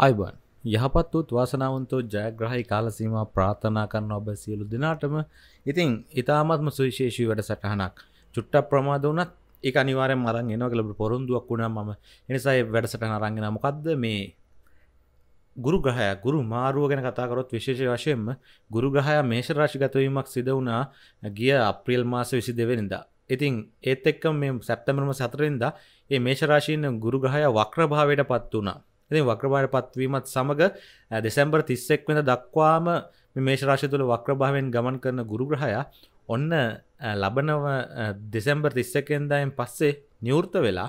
අයිබන් යහපත් වූත් වාසනාවන්තෝ ජයග්‍රහහි කාලසීම ප්‍රාථනා කරන්න ඔබ සියලු දෙනාටම ඉතින් ඉතාමත්ම සුවිශේෂී වැඩ සටහනක් චුට්ට ප්‍රමාද වනත් එක අනිවාරය මරන් එනවගලබ පොරුන්දුවක් වුණා ම එනිසායි වැඩසටන රංගෙන මොකක්ද මේ ගුරු ග්‍රහය ගුරු මාරුව ගැන කතාකරොත් විශේෂ වශයෙන්ම ගුරු ග්‍රහය මේෂ රාශිගතවීමක් සිද වුණා ගිය අප්‍රියල් මාස විසි දෙවෙනිදා ඉතින් ඒත් එක්ක මේ සැප්තමරම සතරෙන්ද ඒ මේෂරාශීන ගුරු ග්‍රහය වක්‍රභාවයට පත් වනා ඉතින් වක්‍රභාර පත්වීමත් සමඟ දෙසැම්බර් තිස්සෙක් වෙන දක්වාම මේශරාශය තුළ වක්‍රභාවෙන් ගමන් කරන ගුරුග්‍රහයා ඔන්න ලබනව දෙසැම්බර් තිස්සකෙන්දායෙන් පස්සේ නිවෘත වෙලා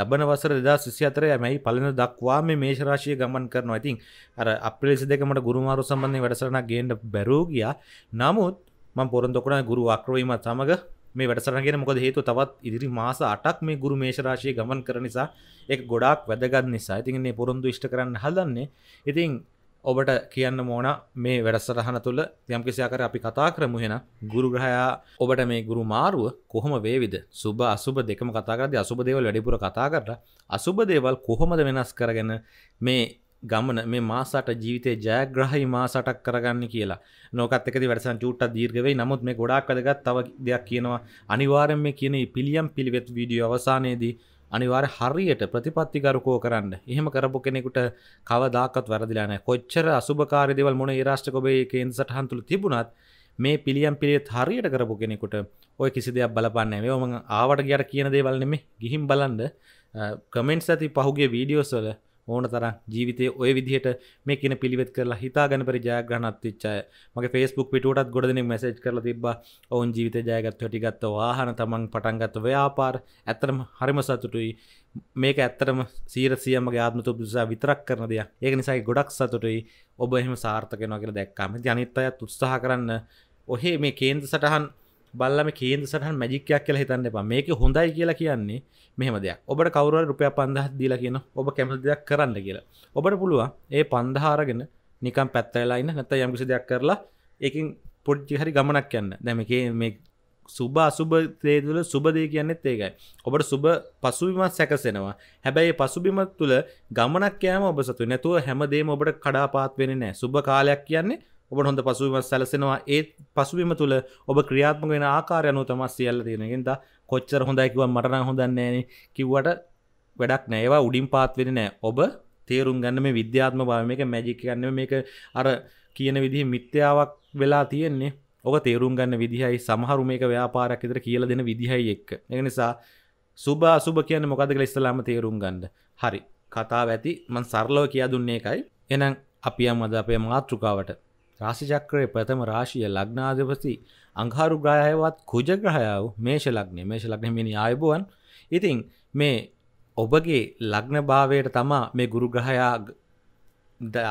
ලබන වසර දෙදා සිසි අතරය මැයි පලන දක්වා මේ මේශරාශය ගමන් කරන ඇතින් අර අපිලෙසි දෙකමට ගුරුමාරු සම්බන්ධය වැඩසරන ගේන්න බැරෝගිය නමුත් මං පොරොන්දොකුණ ගුරු අක්‍රවීමත් සමඟ මේ වැඩසරගෙන මොකද හේතු තවත් ඉදිරි මාස අටක් මේ ගුරු මේශරාශය ගමන් කර නිසා එක ගොඩක් වැදගත් නිසා ඉතින්න්නේ පොරොන්දු ෂ්ට කරන්න හදන්නේ ඉතින් ඔබට කියන්න මෝන මේ වැඩස්සටහන තුළ යම්කිසියාකර අපි කතා කරමුහෙන ගුරුග්‍රහයා ඔබට මේ ගුරු මාරුව කොහොම වේවිද සුබ අසුබ දෙකම කතාකරද අසුබ දේවල් වැඩිපුර කතා කරට අසුබ දේවල් කොහොමද වෙනස් කරගෙන මේ ගමන මේ මාසට ජීවිතය ජයග්‍රහහි මාසටක් කරගන්න කියලා නොකත් එකති වැඩසන් චුට්ට දීර්ගවෙයි නමුත් මේ ගොඩක් වැදගත් තව දෙයක් කියනවා අනිවාරෙන් මේ කියන පිළියම් පිළිවෙත් වීඩියෝ අවසානයේදී අනිවාර හරියට ප්‍රතිපත්තිකරකෝ කරන්න එහෙම කරපු කෙනෙකුට කවදාකත් වැරදිලාන කොච්චර අසුභකාරදවල් මොන ඒරාශ්ටකොබේ එකෙන් සටහන්තුළ තිබුණත් මේ පිළියම් පිළියත් හරියට කරපු කෙනෙකුට ඔය කිසි දෙයක් බලපන්න මේම ආවට ගයට කියන දේවල්නෙමේ ගිහිම් බලන්ඩ කමෙන්ට්ස් ඇති පහුගේ වීඩියෝස්වල ඕන තර ජීවිතය ඔය විදිහට මේ කියන පිළිවෙත් කරලා හිතාගන පරි ජයග්‍රහණත් විච්චාය මගේ ෆෙස්බුක් පිටුවටත් ගොඩදන මසේජ් කරල තිබ ඔවන් ජීවිත ජයගත් හොටිගත්ත වාහන තමන් පටන්ගත්ත ව්‍යාපාර ඇතරම හරිම සතුටුයි මේක ඇත්තරම සීරසියමගේ ආත්මතු දුසා විතරක් කරන දෙය ඒක නිසායි ගොඩක් සතුටයි ඔබ එහෙම සාර්ථකෙනවා කියල දැක්කාම ජනිත අයත් උත්සාහ කරන්න ඔහේ මේ කේන්ද සටහන් බල්ලම කේන්ද සටහන් මැජිකයක් කියලා හිතන්න එපා මේක හොඳයි කියලා කියන්නේ මෙහම දෙයක් ඔබට කවරුවල් රුපය පන්දහත් දීලා කියන ඔබ කැමති දෙයක් කරන්න කියලා ඔබට පුළුවන් ඒ පන්දහාරගෙන නිකම් පැත්තලයින්න නැත යම්කිසි දෙයක් කරලා ඒකින් පොඩ්ජි හරි ගමනක් යන්න දැමකේ මේ සුබ අසුභ තේතුල සුබදය කියන්නෙත් ඒකයි ඔබට සුබ පසුබිමත් සැකසෙනවා හැබැයි පසුබිමත් තුළ ගමනක් යෑම ඔබ සතු නැතුව හැමදේම ඔබට කඩාපාත් වෙන නෑ සුබ කාලයක් කියන්නේ ඔබ හොඳ පසුවම සැලසෙනවා ඒ පසුවීම තුළ ඔබ ක්‍රියාත්මක වෙන ආකාරයනු තම සියල්ල තියෙනගෙන්ද කොච්චර හොඳයිකිව මටන හොඳන්නේන කිව්වට වැඩක් නෑවා උඩින් පාත්වෙන නෑ ඔබ තේරුම් ගන්න මේ විද්‍යාත්ම භාව මේක මැජික් ගන්න මේක අර කියන විදිහ මිත්‍යාවක් වෙලා තියෙන්නේ ඔක තේරුම් ගන්න විදිහයි සමහරු මේක ව්‍යාපාරයක් ඉදිර කියල දෙන විදිහයි එක්ක එක නිසා සුභ සුභ කියන මොකද කියලා ඉස්සලාම තේරුම් ගන්න හරි කතාව ඇති මන් සරලව කියා දුන්නේ එකයි එනම් අපි අමද අපේ මාතෘකාවට රාසිචක්‍රයේ ප්‍රථම රාශිය ලග්නාධපති අංකාරු ග්‍රහයවත් කුජග්‍රහයාව මේෂ ලග්නේ මේෂ ලග්නේ මිනි ආයුබුවන් ඉතින් මේ ඔබගේ ලග්න භාවයට තමා මේ ගුරු ග්‍රහයා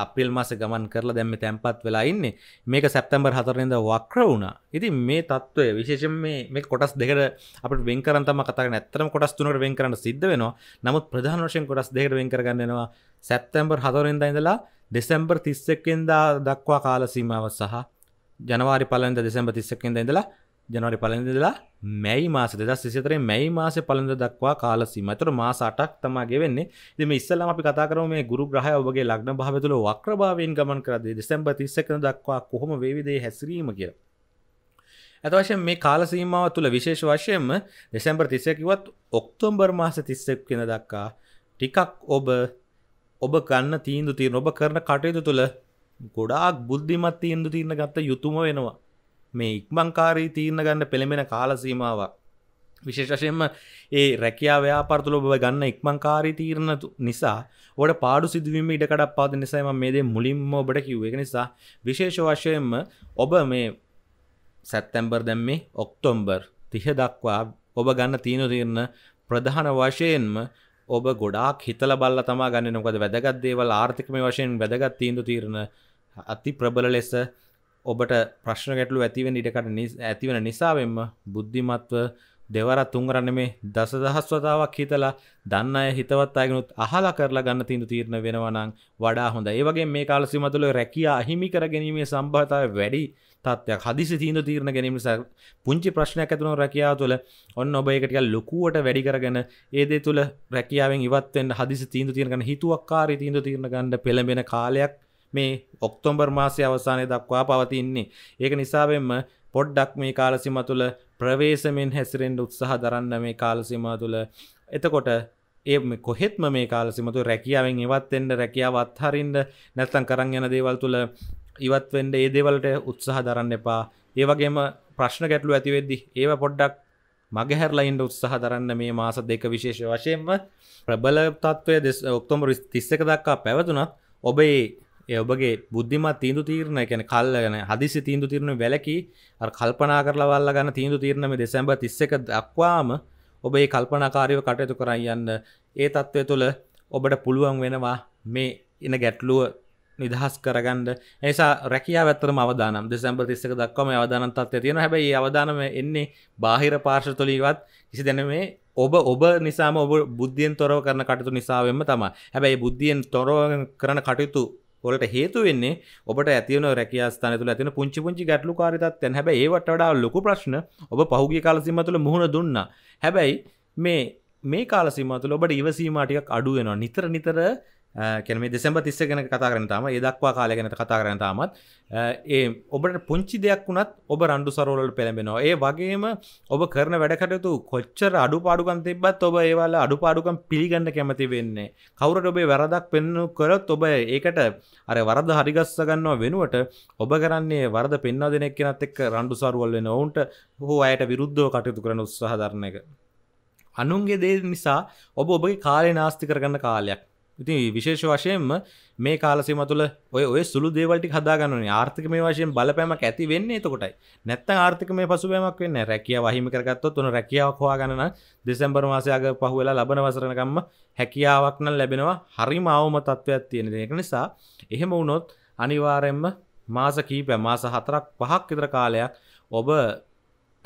අපිල් මාස ගමන් කරලා දැම්ම තැන්පත් වෙලා ඉන්නේ මේක සැප්තැම්බර් හතරනද වක්‍ර වුණා ඉතින් මේ තත්ත්වය විශේෂෙන් මේ කොටස් දෙකට අපට වෙන්කරන්තම කතර නැත්තරම කොටස් තුනට වෙන් කරන්න සිද්ධ වෙනවා නමුත් ප්‍රධාන වශයෙන් කොටස් දෙකට වෙන් කරගන්නවා සැප්තැම්බර් හතරෙන්ද ඉඳලා දෙසැම්බර් තිස්සක්කෙන්දා දක්වා කාලසීමාව සහ ජනවාරි පලන්ද දෙසැම්බ තිස්සක්කෙන්ද ඉඳලා ජනවාරි පලඳදලා මැයි මාස දෙදස් සිතරේ මැයි මාස පලඳ දක්වා කාලසීම තර මාස අටක් තමාගේ වෙන්නේ දෙම ඉස්සල්ලාම අපි කතා කරම මේ ගුරු ග්‍රහය ඔබගේ ලක්න භාවතුල වක්‍රභාවයෙන් ගමන් කරදේ දෙසැම්බ තිස්සකන දක්වා කොහොම වේවිදේ හැසිරීම කිය ඇතවශයෙන් මේ කාලසීමාව තුළ විශේෂ වශයෙන්ම දෙසැම්බර් තිස්සකිවත් ඔක්තෝම්බර් මාස තිස්සක් කියෙන දක්කා ටිකක් ඔබ ඔබ ගන්න තීන්දු තිීරණ ඔබ කරන කටයුතු තුළ ගොඩාක් බුද්ධිමත් තීන්දු තිීරණ ගත්ත යුතුම වෙනවා මේ ඉක්මංකාරී තීරණ ගන්න පෙළඹෙන කාලසීමාව විශේෂශයෙන්ම ඒ රැකයා ව්‍යාපරතුල ඔබ ගන්න ඉක්මංකාරී තීරණතු නිසා ඔට පාඩු සිදුවීම ඉඩකඩක් පාද නිසාම මේදේ මුලින්ම ඔබට කිව්ව එක නිසා විශේෂ වශයෙන්ම ඔබ මේ සැත්තැම්බර් දැම්මේ ඔක්තොම්බර් තිහ දක්වා ඔබ ගන්න තීනු තිරණ ප්‍රධාන වශයෙන්ම ඔබ ගොඩාක් හිතල බල්ල තමා ගන්න නොකද වැදගත් දේවල් ආර්ථිකම වශයෙන් වැදගත් තීන්දු තීරණ අති ප්‍රබල ලෙස ඔබට ප්‍රශ්න ගැටලු ඇතිවෙන ඉඩකට ඇතිවන නිසාවෙන්ම බුද්ධිමත්ව දෙවර තුන්රන්න මේ දස දහස් වතාවක් හිතලා දන්න අය හිතවත් අයගනුත් අහලා කරලා ගන්න තිීන්දු තීරණ වෙනවනං වඩා හොඳ ඒවගේ මේ කාලසි මතුළ රැකිය අහිමි කරගැනීමේ සම්භාතාව වැඩි තත්ත්යක් හදිසි තීන්ද තීරණ ගැනීම නිසා පුංචි ප්‍රශ්නයක් ඇතුන රැකියාව තුළ ඔන්න ඔබ ඒකට ලොකුවට වැඩි කරගෙන ඒ දේ තුළ රැකියාවෙන් ඉවත්වෙන් හදිසි තීන්ද තීරණ හිතුවක්කාරී තීන්ද තීරණ ගන්න පෙළඹෙන කාලයක් මේ ඔක්තෝම්බර් මාසය අවසානය දක්වා පවතින්නේ ඒක නිසාවෙන්ම පොඩ්ඩක් මේ කාලසිම තුළ ප්‍රවේශමෙන් හැසිරෙන්ඩ උත්සාහ දරන්න මේ කාලසිම තුළ එතකොට ඒ කොහෙත්ම මේ කාලසිමතු රැකියාවෙන් ඉවත්තෙන්ට රැකියාව අත්හරින්ට නැත්තන් කරන් යන දේවල් තුළ ඉවත් වෙන්ඩ ඒ දේවලට උත්සාහ දරන්න එපා ඒවගේම ප්‍රශ්න ගැටලු ඇතිවෙද්දි ඒව පොඩ්ඩක් මගහැරලයින්ට උත්සාහ දරන්න මේ මාස දෙක විශේෂ වශයෙන්ම ප්‍රබල තත්වය දෙ ඔක්තොමර තිස්සක දක්කා පැවතුනත් ඔබේ ඔබගේ බුද්ධිමත් තීන්දු තීරණ එකැන කල්ල ගැන හදිසි තීන්දු තිරණ වැලකි කල්පනා කරලවල්ල ගන්න තීන්දු තීරණම දෙසැම්බ තිස්සක දක්වාම ඔබේ කල්පනාකාරයව කටයුතු කරයි යන්න ඒ තත්ත්වය තුළ ඔබට පුළුවන් වෙනවා මේ එන ගැටලුව නිදහස් කරගන්න ඒසා රැකිය ඇත්තර අවදානම් දෙසැම්බ තිස්සක දක්වම අවධානන්තත්ය තියෙන හැබයි අවධානම එන්නේ බාහිර පාර්ශ තුලිවත් කිසි දැන මේ ඔබ ඔබ නිසාම ඔබ බුද්ධියෙන් තොරව කරන කටතු නිසාවෙන්ම තම හැබැයි බුද්ධියෙන් තොරව කරන කටයුතු ඔලට හේතු වෙන්නේ ඔබට ඇතිවන රැකයාස්ථාන තුළ ඇතින පුංචි පුංචි ගැටලු කාරිතත්යන් හැබැ ඒවට වඩා ලොකු ප්‍රශ්න ඔබ පහුගේ කාලසිම තුළ මුහුණ දුන්න හැබැයි මේ මේ කාලසිම තුළ ඔබට ඉවසීමටිකක් අඩුවෙනවා නිතර නිතර කැම දෙසැබ තිස්ස ගැන කතා කරන තම ඒදක්වා කාලගැනට කතා කරන තාමත් ඒ ඔබට පුංචි දෙයක් වුණත් ඔබ රන්ඩු සරෝලට පෙළඹෙනවා ඒ වගේම ඔබ කරන වැඩකටතු කොච්චර අඩු පාඩුකන් තිබත් ඔබ ඒවල අඩු පාඩුකම් පිළිගන්න කැමති වෙන්නේ කවුරට ඔබේ වැරදක් පෙන්නු කරොත් ඔබ ඒකට අර වරද හරිගස්සගන්නවා වෙනුවට ඔබ කරන්නේ වරද පෙන්වා දෙනෙක් කෙනත් එක් රන්ඩු සරුවල් වෙන ඔවුන්ට හෝ අයට විරුද්ධව කටයුතු කරන උත්සාහධරණයක අනුන්ගේ දේ නිසා ඔබ ඔබගේ කාලය නාස්ති කරගන්න කාලයක් ඉති විශේෂ වශයෙන්ම මේ කාලසිම තුළ ඔය ඔය සුළු දේවලටි හදාගන්නන ආර්ථික මේ වශයෙන් බලපෑමක් ඇති වෙන්නේ තකොටයි නැත්ත ආර්ථික මේ පසුවමක් වන්න රැකිය වහිම කරගත්තොත් වන රැකියාවක් හවාගන්න දෙසැම්බර් මාසයක පහවෙලා ලබන වසරනකම්ම හැකියාවක්න ලැබෙනවා හරි මාවම තත්ත්වයක් තියෙන දෙයක නිසා එහෙම වුණොත් අනිවාරෙන්ම මාස කීප මාස හතරක් පහක් ඉතර කාලයක් ඔබ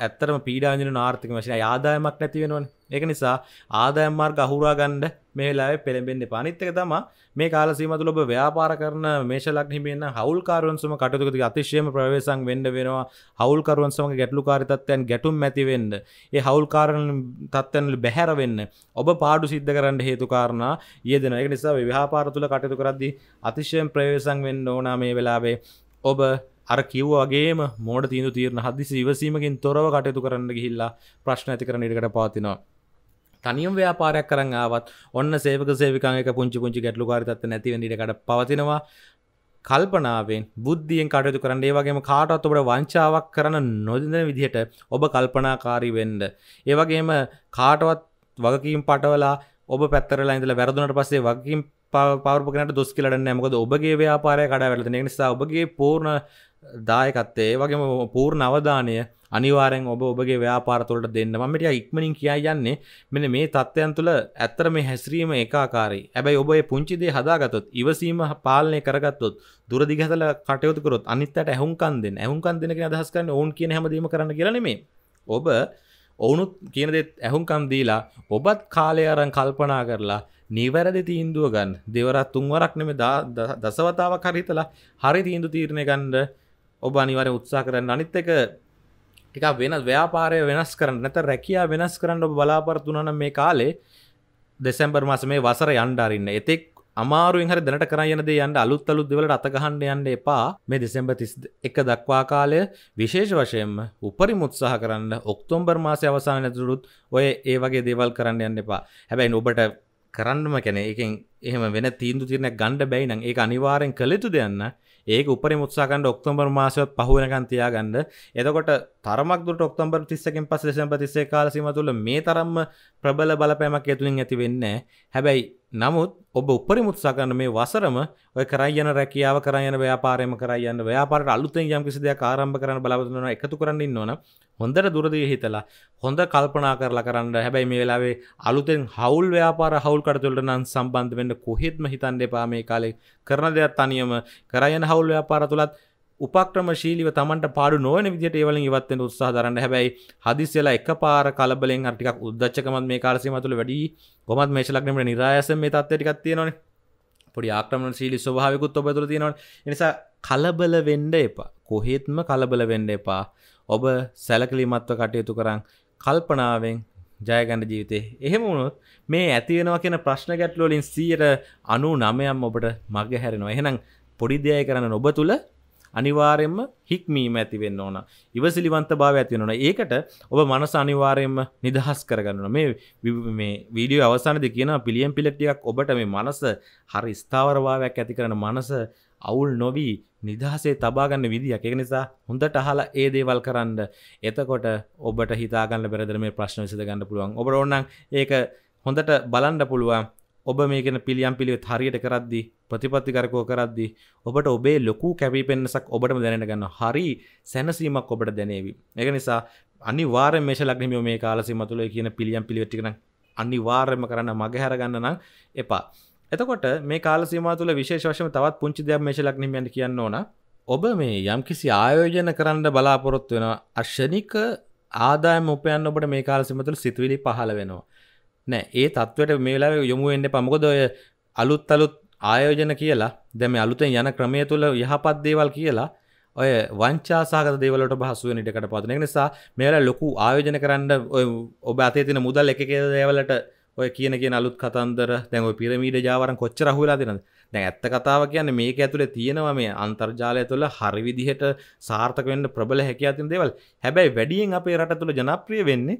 ඇත්තරම පීඩාජන ආර්ථික වශය ආදායමක් නැතිවෙනවන්නේ එක නිසා ආදෑම්මාර් අහුරා ගණ්ඩ මේලාය පෙළඹෙන්න්න පනිත්තක තම මේ කාලසීම තුළබ ව්‍යාපාර කරන මේශලක් හිමෙන් හවල්කාරුවන්සම කටයුතු අතිශයම ප්‍රවේශන් වෙන්ඩ වෙනවා හවල්කරුවන්සම ගැටලුකාරිතත්වයන් ගැටුම් ඇතිවෙන්ඩ ඒ හවල්කාරණ තත්වැන්ල බැහැර වෙන්න ඔබ පාඩු සිද්ධ කරන්න හේතුකාරණ යෙදෙන එක නිසා ව්‍යාපාර තුළ කටයුතු කරද්දි අතිශයෙන් ප්‍රවේශන් වෙන්න ඕනා මේ වෙලාබේ ඔබ අර කිව්වාගේම මෝඩ තීන්දු තීරණ හදිසි ඉවසීමකින් තොරව කටයුතු කරන්න ගිහිල්ලා ප්‍රශ්න ඇති කරන ඉඩකට පාතිනවා තනියම් ව්‍යාපාරයක් කරන්න ආවත් ඔන්න සේවක සේවිකාක පුංචි පුංචි ගැටලුකාරිතත් නැතිවනිටකට පවතිනවා කල්පනාවෙන් බුද්ධියෙන් කටයුතු කරන්න ඒ වගේම කාටත් ඔබට වංචාවක් කරන නොදන විදිහට ඔබ කල්පනාකාරී වෙන්ඩ. ඒ වගේම කාටවත් වගකීම් පටවලා ඔබ පැත්තරලා ඉඳලා වැරදුනට පස්සේ වගකීම් පවරපකනට දොස් කියලන්න මොකද ඔබගේ ව්‍යාපාරය කඩා වැලද නිසා ඔබගේ පූර්ණ දායකත්තේ වගේම පූර්ණ අවධානය අනිවාරෙන් ඔබ ඔබගේ ව්‍යාපාරතුලට දෙන්න මට ඉක්මනින් කියා යන්නේ මෙන මේ තත්ත්වයන් තුළ ඇත්තර මේ හැසිරීම ඒකාකාරයි ඇබැයි ඔබේ පුංචිදේ හදාගතොත් ඉවසීම පාලනය කරගත්තොත් දුරදිගතල කටයුතුකරොත් අනිත්තට ඇහුන්කන් දෙන්න ඇහුන්කන් දෙනක අදහස් කරන්න ඔවුන් කියන හැමදීම කරන්න කියලනෙමේ ඔබ ඔවුනුත් කියනදෙත් ඇහුන්කම් දීලා ඔබත් කාලය අරන් කල්පනා කරලා නිවැරදි තීන්දුව ගන්න දෙවරත් තුන්වරක් නෙම දසවතාවක් හරිතලා හරි තීන්දු තීරණය ගන්න ඔබ අනිවාරය උත්සා කරන්න අනිත් එක එක වෙන ව්‍යාපාරය වෙනස් කරන්න නැත රැකයා වෙනස් කරන්න ඔබ බලාපරතුනන මේ කාලේ දෙසැම්බර් මස මේ වසර යන්ඩාරන්න එතෙක් අමාරුවෙන් හරි දැනට කරයනද යන්න අලුත් අලුත් දෙවලට අතගහන්න යන්න එපා මේ දෙසැම්බ තිස් එක දක්වා කාලය විශේෂ වශයෙන්ම උපරි මුත්සාහ කරන්න ඔක්තෝම්බර් මාසය අවසාන නැතුරුත් ඔය ඒ වගේ දේවල් කරන්න යන්න එපා හැබැයි ඔබට කරන්නම කැන එකෙන් එහෙම වෙන තීන්දු තිරණ ගණඩ බැයිනම් ඒ අනිවාරෙන් කළෙතු දෙයන්න ඒක උපරි මුත්සාකන්ඩ ඔක්තොම්බර් මාසයත් පහුවනකන් තියාගන්න එතකොට තරමක්දුට ඔක්තොම්බර් තිස්සකින් පස් දෙසම්ප තිස්සේ කාලසිම තුළ මේ තරම්ම ප්‍රබල බලපෑමක් ඇතුළින් ඇති වෙන්න හැබැයි නමුත් ඔබ උපරිම උත්සාහ කරන මේ වසරම ඔය කරයි යන රැකියාව කරයි යන ව්‍යාපාරයම කරයි යන ව්‍යාපාරයට අලුතෙන් යම්කිසි දෙයක් ආරම්භ කරන්න බලාපොරොත්තු වෙනවා එකතු කරන්න ඉන්න ඕන හොඳට දුරදිය හිතලා හොඳ කල්පනා කරලා කරන්න හැබැයි මේ වෙලාවේ අලුතෙන් හවුල් ව්‍යාපාර හවුල් කටයුතුවලට නම් සම්බන්ධ වෙන්න කොහෙත්ම හිතන්න එපා මේ කාලේ කරන දේත් තනියම කරයි යන හවුල් ව්‍යාපාර තුලත් උපක්‍රමශීලිව තමන්ට පාඩු නොවන විදිහට ඒවලින් ඉවත් වෙන්න උත්සාහ දරන්න. හැබැයි හදිස්සියලා එකපාර කලබලෙන් අර ටිකක් උද්දච්චකමත් මේ කාල සීමාව තුළ වැඩි කොහොමත් මේෂ ලග්නෙම නිරායසෙන් මේ තත්ත්වය ටිකක් තියෙනවනේ. පොඩි ආක්‍රමණශීලී ස්වභාවයකුත් ඔබ තුළ තියෙනවනේ. ඒ නිසා කලබල වෙන්න එපා. කොහෙත්ම කලබල වෙන්න එපා. ඔබ සැලකිලිමත්ව කටයුතු කරන් කල්පනාවෙන් ජයගන්න ජීවිතේ එහෙම වුණොත් මේ ඇතිවෙනවා කියන ප්‍රශ්න ගැටලුවලින් සීයට අනු නමයම් ඔබට මග හැරෙනවා එහෙනම් පොඩි දෙයක් කරන්න ඔබ තුළ අනිවාරයෙන්ම හික්මීම ඇතිවෙන්න ඕන ඉවසිලිවන්ත භාව ඇතිවෙනන ඒකට ඔබ මනස අනිවාරයෙන්ම නිදහස් කරගන්නන මේ වීඩිය අවසානද කියන පිළියම් පිලටියක් ඔබට මේ මනස හරි ස්ථාවරභාවයක් ඇති කරන මනස අවුල් නොවී නිදහසේ තබාගන්න විදිියක් එක නිසා හොඳට අහලා ඒ දේවල් කරන්න එතකොට ඔබට හිතාගන්න බැරදර මේ ප්‍රශ්න විසඳ ගන්න පුළුවන් ඔබ ඔන්න ඒක හොඳට බලන්ඩ පුළුවන් ඔබ මේකන පිළියම් පිළිවෙත් හරියට කරද්දී ප්‍රතිපත්ති කරකෝ කරද්දී ඔබට ඔබේ ලොකු කැපිපෙන්නසක් ඔබටම දැනට ගන්න හරි සැනසීමක් ඔබට දැනේවි. ඒක නිසා අනිවාර්ය මේෂ ලග්නමියෝ මේ කාලසීම තුළ කියන පිළියම් පිළිවෙත් ටික නම් අනිවාර්යයෙන්ම කරන්න මගහැර ගන්න නම් එපා. එතකොට මේ කාලසීම තුළ විශේෂ වශයෙන් තවත් පුංචි දෙයක් මේෂ ලග්නමියන්ට කියන්න ඕන. ඔබ මේ යම්කිසි ආයෝජන කරන්න බලාපොරොත්තු වෙන අශ්ෂණික ආදායම උපයන්න ඔබට මේ කාලසීම තුළ සිතුවිලි පහළ වෙනවා. නෑ ඒ තත්වට මේලා යොමුුවෙන්න්න පමකොද ඔය අලුත් අලුත් ආයෝජන කියලා දැම අලුතෙන් යන ක්‍රමය තුළ යහපත් දේවල් කියලා ඔය වංචාසාක දේවලට පහසුව නිටකට පත්න නිසා මේල ලොකු ආයෝජන කරන්න ඔබ අතේ තින මුදල් එක දේවලට ඔය කියන කිය අලුත් කතන්දර දැන් පිරමීට ජාවරන් කොච්චර හුලා දෙනද දැන් ඇත්ත කතාව කියන්න මේක ඇතුළේ තියෙනවා මේ අන්තර්ජාලය තුළ හරි විදිහට සාර්ථක වෙන්න ප්‍රබල හැකියාතින් දේවල් හැබැයි වැඩියෙන් අපේ රට තුළ ජනප්‍රිය වෙන්නේ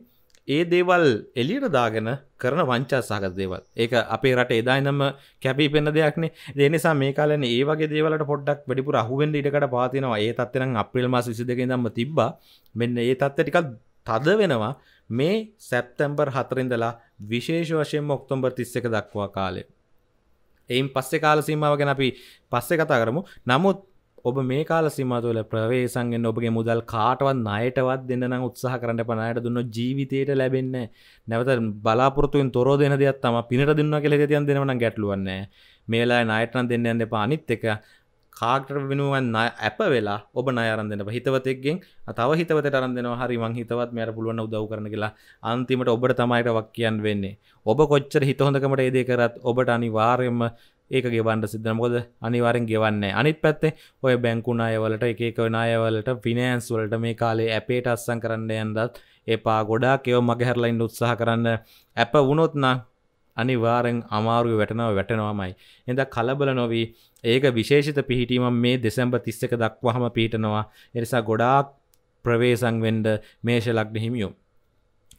ඒ දේවල් එලියට දාගෙන කරන වංචා සහගත දේවල් ඒක අපේ රට එදායිනම කැපී පෙන්න දෙයක්නේ දෙනිසා මේ කාලන ඒ වගේ දේවලට පොඩ්ඩක් වැඩිපුර අහුවෙන්ට ඉඩකට පාතිනවා ඒ තත්වෙන අප්‍රල් මාස විසි දෙක දම්ම තිබ්බා මෙන්න ඒ තත්ත ටිකක් තද වෙනවා මේ සැප්තැම්බර් හතරින්දලා විශේෂ වශයෙන් ඔක්තොම්බර් තිස්සක දක්වා කාලේ එයින් පස්සෙ කාල සීමාව ගැන අපි පස්සෙ කතා කරමු නමුත් ඔබ මේ කාල සිමතුල ප්‍රවේශන්ගෙන් ඔබගේ මුදල් කාටවත් නයටවත් දෙන්නන උත්සාහ කරන්න පනයට දුන්න ජීවිතයට ලැබෙන්න නැවත බලාපොරතුෙන් තොර දෙන දෙයක් තම පිනට දුන්න කෙ තියන් දෙනවන ගැටලුවන්න මේලා නයටන දෙන්න ඇන්න පානිත් එක කාටර වෙනුවන් ඇප වෙලා ඔබ අයරන්දෙන හිතවතෙක්ගෙන් තව හිතවට අරන්දෙනවා හරි මං හිතවත් මෙයට පුළුවන් උදව් කරන කියලා අන්තිමට ඔබට තමයිට වක් කියන් වෙන්නේ ඔබ කොච්චර හිතහොඳකමට ඒදේ කරත් ඔබට අනිවාර්යම ඒක ගෙවන්ට සිද්ධනකොද අනිවාරෙන් ගෙවන්න අනිත් පැත්තේ ඔය බැංකුනායවලට එකකවනායවලට ෆිනෑන්ස් වලට මේ කාලේ ඇපේට අස්සන් කරන්න යන්දත් එපා ගොඩා කෙව මගහැරලයින් උත්සාහ කරන්න ඇප වුණොත්නා අනිවාරෙන් අමාරුව වැටනව වැටනවාමයි එඳ කලබල නොවී ඒක විශේෂිත පිහිටීම මේ දෙසැම්බ තිස්සක දක්වහම පිහිටනවා එනිසා ගොඩාක් ප්‍රවේසංවෙන්ඩ මේෂ ලක්න හිමියුම්.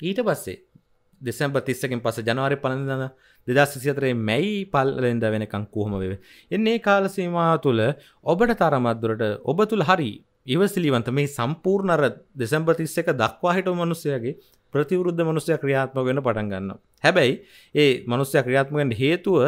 ඊට පස්සේ දෙසැම්බ තිස්සකින් පස ජනවාරි පලඳන දෙදස්සිතරේ මැයි පල්ලෙන්ද වෙනකං කොහම වේ. එන්නේ කාලසීමහා තුළ ඔබට තරමත්දුරට ඔබ තුළ හරි ඉවසිලිවන්ත මේ සම්පූර්ණර දෙසැම්බ තිස්සක දක්වාහිට මනුස්සයගේ ප්‍රතිවරුද්ධ මනුස්සය ක්‍රියාත්ම වෙන පටන්ගන්න. හැබැයි ඒ මනුස්සය ක්‍රියාත්මගෙන් හේතුව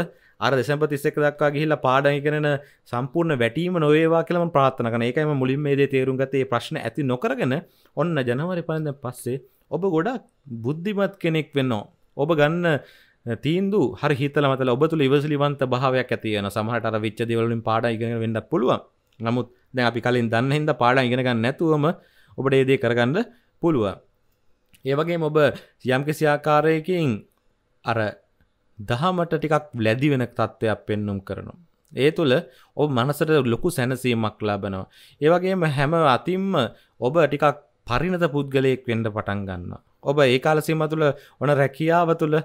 අර දෙසැම්ප තිස්සෙක් දක්වා ගිහිල්ලා පාඩම් ඉගෙනන සම්පූර්ණ වැටීම නොවේවා කියලා මම ප්‍රාර්ථනා කරනවා. ඒකයි මම මුලින්ම මේ දේ තේරුම් ගත්තේ ප්‍රශ්න ඇති නොකරගෙන ඔන්න ජනවාරි පලඳන් පස්සේ ඔබ ගොඩක් බුද්ධිමත් කෙනෙක් වෙන්නවා. ඔබ ගන්න තීන්දු හරි හිතල මතල ඔබ තුළ ඉවසිලිවන්ත භාවයක් ඇතියන සමහට අර විච්ච දෙවලින් පාඩ ඉගෙන වෙන්නත් පුළුවන් නමුත් දැ අපි කලින් දන්න හිද පාඩ ඉගෙනගන්න නැතුවම ඔබට ඒදේ කරගන්න පුළුව ඒවගේ ඔබ යම්කිසි ආකාරයකින් අර දහමට ටිකක් ලැදි වෙන තත්ත්වයක් පෙන්නුම් කරනවා. ඒ තුළ ඔබ මනසට ලොකු සැනසීමක් ලබනවා. ඒවගේම හැම අතින්ම ඔබ ටිකක් පරිණත පුද්ගලයෙක් වෙන්ඩ පටන් ගන්න. ඔබ ඒ කාලසීම තුළ ඕන රැකියාව තුළ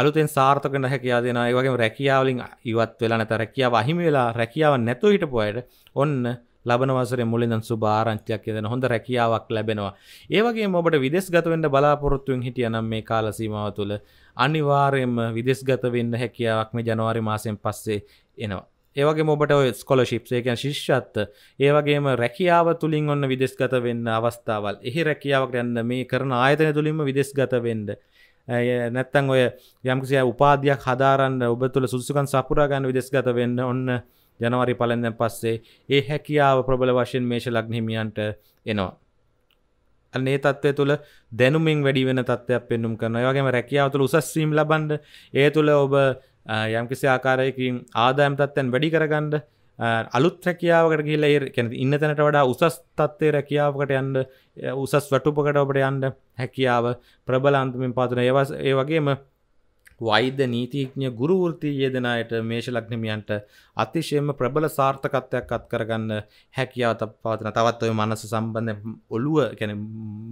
අලුතෙන් සාර්ථකන හැකයා දෙෙන ඒවගේ රැකියාවලින් ඉවත් වෙලා නැත රැකියාව අහිමි වෙලා රැකියාව නැතු හිටපුයට ඔන්න ලබනවසර මුලින්දන් සුභාරංචයක් යදෙන හොඳ රැකියාවක් ලැබෙනවා ඒවගේ මොබට විදෙස් ගතවෙන්ට බලාපොරොත්තුවෙන් හිටිය නම් මේ කාලසීමාව තුළ අනිවාර්යයෙන්ම විදෙස්ගත වෙන්න හැකියාවක් මේ ජනවාරි මාසයෙන් පස්සේ එනවා. ඒවගේ ඔබට ඔය ස්කොලශිප්ස් ඒකන් ශිෂ්‍යත්ත ඒවගේම රැකියාව තුළින් ඔන්න විදෙස්ගත වෙන්න අවස්ථාවල් එහි රැකියාවක් යන්න මේ කරන ආයතන තුළින්ම විදෙස්ගත වෙන්න නැත්තන් ඔය යම්කිසිය උපාධයක් හදාරන්න ඔබ තුළ සුදුසුකන් සපුරාගන්න විදෙස්ගත වෙන්න ඔන්න ජනවරි පලඳන් පස්සේ ඒ හැකියාව ප්‍රබල වශයෙන් මේෂ ලක්නිහිමියන්ට එනවා. අනේ තත්වය තුළ දැනුමින් වැඩි වෙන තත්වයක් පෙන්නුම් කරන වගේම රැකියාවතුළ උසස්වීම් ලබන්ඩ ඒ තුළ ඔබ යම්කිසි ආකාරයකින් ආදායම් තත්වයන් වැඩි කරගන්නඩ අලුත් රැකියාවකට කියල කැන ඉන්න තැනට වඩා උසස් තත්වේ රැකියාවකට යන්ඩ උසස් වටුපකට ඔබට යන්ඩ හැකියාව ප්‍රබලන්තමින් පාතන ඒවස් ඒ වගේම වෛද්‍ය නීතිඥ ගුරුවෘති යෙදෙනයට මේෂ ලග්නමියන්ට අතිශයම ප්‍රබල සාර්ථකත්වයක් අත් කරගන්න හැකියාව පවතන තවත් ඔය මනස සම්බන්ධ ඔළුව ගැන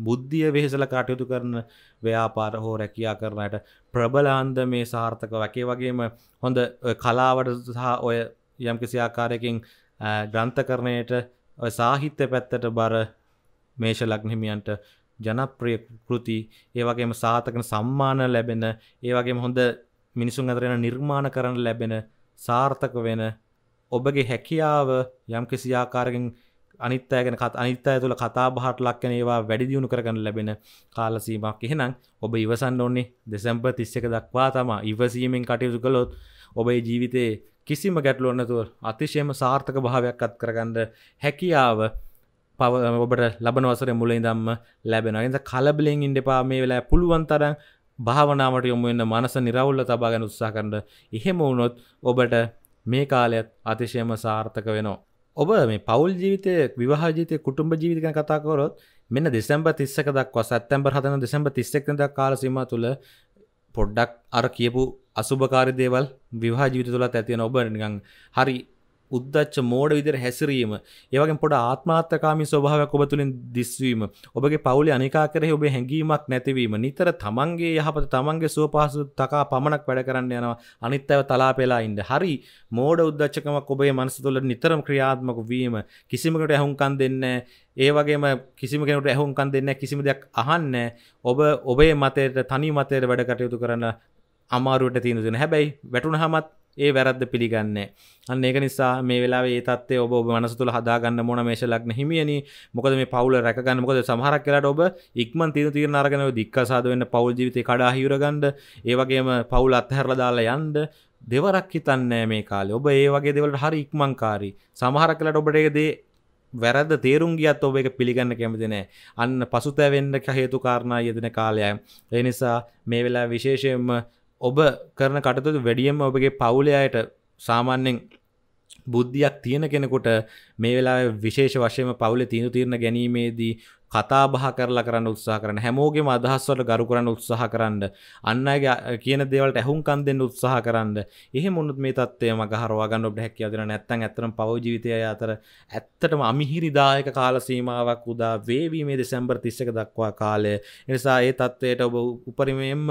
බුද්ධිය වෙහෙසල කටයුතු කරන ව්‍යාපාර හෝ රැකයා කරනයට ප්‍රබලාන්ද මේ සාර්ථක වකේ වගේම හොඳ කලාවට සහ ඔය යම්කිසි ආකාරයකින් ග්‍රන්ථ කරණයට සාහිත්‍ය පැත්තට බර මේෂ ලග්නහිමියන්ට ජනප්‍රිය කෘති ඒවගේම සාතකන සම්මාන ලැබෙන ඒවගේම හොඳ මිනිසුන් අතරෙන නිර්මාණ කරන ලැබෙන සාර්ථක වෙන ඔබගේ හැකියාව යම් කිසි ආකාරකින් අනිත් අය ගැන කතා අනිත් අය තුළ කතා බහට ලක් වෙන ඒවා වැඩි දියුණු කරගන්න ලැබෙන කාල සීමාවක් එහෙනම් ඔබ ඉවසන්න ඕනේ දෙසැම්බර් 31 දක්වා තමයි ඉවසීමෙන් කටයුතු කළොත් ඔබේ ජීවිතේ කිසිම ගැටලුවක් නැතුව අතිශයම සාර්ථක භාවයක් අත් කරගන්න හැකියාව පව ඔබට ලබන වසර මුලින් දම්ම ලැබෙනගෙන්ද කලබලෙන් ඉන්ඩපා මේ වෙලා පුළුවන් තරම් භාවනාවට යොමු එන්න මනස නිරවුල්ල තබා ගැන උත්සා කරන්න එහෙම වුණොත් ඔබට මේ කාලයත් අතිශයම සාර්ථක වෙනවා. ඔබ මේ පවුල් ජීවිතය විවාජීතය කුටුම්ඹ ජීවිතන කතාකොරොත් මෙන්න දෙසම්බ තිස්සක දක්වා සැත්තැම්බර් හතන දෙසම්බ තිස්සෙක්ද කාලසීම තුළ පොඩ්ඩක් අර කියපු අසුභකාරි දේවල් විවාජීවිත තුළත් ඇතියෙන ඔබ නිගං හරි උද්දච්ච මෝඩ විදිර හැසිරීම ඒවගේ පොඩ ආත්මාත්තකාමි ස්වභාවයක් ඔබ තුළින් දිස්වීම ඔබගේ පවුලි අනිකා කරෙහි ඔබේ හැඟීමක් නැතිවීම නිතර තමන්ගේ යහපත තමන්ගේ සුව පහසු තකා පමණක් වැඩ කරන්න යනවා අනිත් අව තලා පෙලා ඉන්න හරි මෝඩ උද්දච්චකමක් ඔබේ මනස තුළ නිතරම ක්‍රියාත්මක වීම කිසිමකට ඇහුම්කන් දෙන්න ඒවගේම කිසිම කෙනට ඇහුම්කන් දෙන්න කිසිම දෙයක් අහන්න ඔබ ඔබේ මතයට තනි මතයට වැඩ කටයුතු කරන්න අමාරුවට තියෙන දෙන හැබැයි වැටුණ හමත් ඒ වැරද්ද පිළිගන්න අන්න ඒක නිසා මේ වෙලා ඒතත්ේ ඔබ මනස තුළ හදාගන්න මොන මේශ ලක්න හිමියනි මොකද මේ පවුල රැකගන්න මොකද සමහරක් කලට ඔබ ඉක්මන් තිීර තීර අරගන දික්කසාද වන්න පවල් ජීවිතය කඩා හිරගන්ඩ ඒවගේම පවුල් අත්හැරල දාලා යන්ඩ දෙවරක් හිතන්නෑ මේ කාලේ ඔබ ඒ වගේ දෙවලට හරි ඉක්මංකාරී සමහරක්ලට ඔබට එකදේ වැරද තේරුම් ගියත් ඔබ එක පිළිගන්න කැමතිනෑ අන්න පසුතැවෙන්න හේතු කාරණා යෙදෙන කාලයයි. එනිසා මේ වෙලා විශේෂයෙන්ම ඔබ කරන කටතුතු වැඩියම් ඔබගේ පවුලයායට සාමාන්‍යෙන් බුද්ධියක් තියෙන කෙනෙකුට මේ වෙලා විශේෂ වශයෙන් පවුල තියනු තිරණ ගැනීමේදී කතා බහ කරලා කරන්න උත්සාහ කරන හැමෝගේම අදහස්වලට ගරු කරන්න උත්සාහ කරන්න අන්න කියන දේවලට ඇහුම්කන් දෙන්න උත්සාහ කරන්න එහෙ මුොත් මේ තත්වය මගහරවා ගන්න ඔබට හැකි අදන නැත්තන් ඇතරම් පවජීවිතය අතර ඇත්තටම අමිහිරිදායක කාල සීමාවක් උදා වේවීමේ දෙසැම්බර් තිස්සක දක්වා කාලය නිසා ඒ තත්ත්වයට ඔබ උපරිමයෙන්ම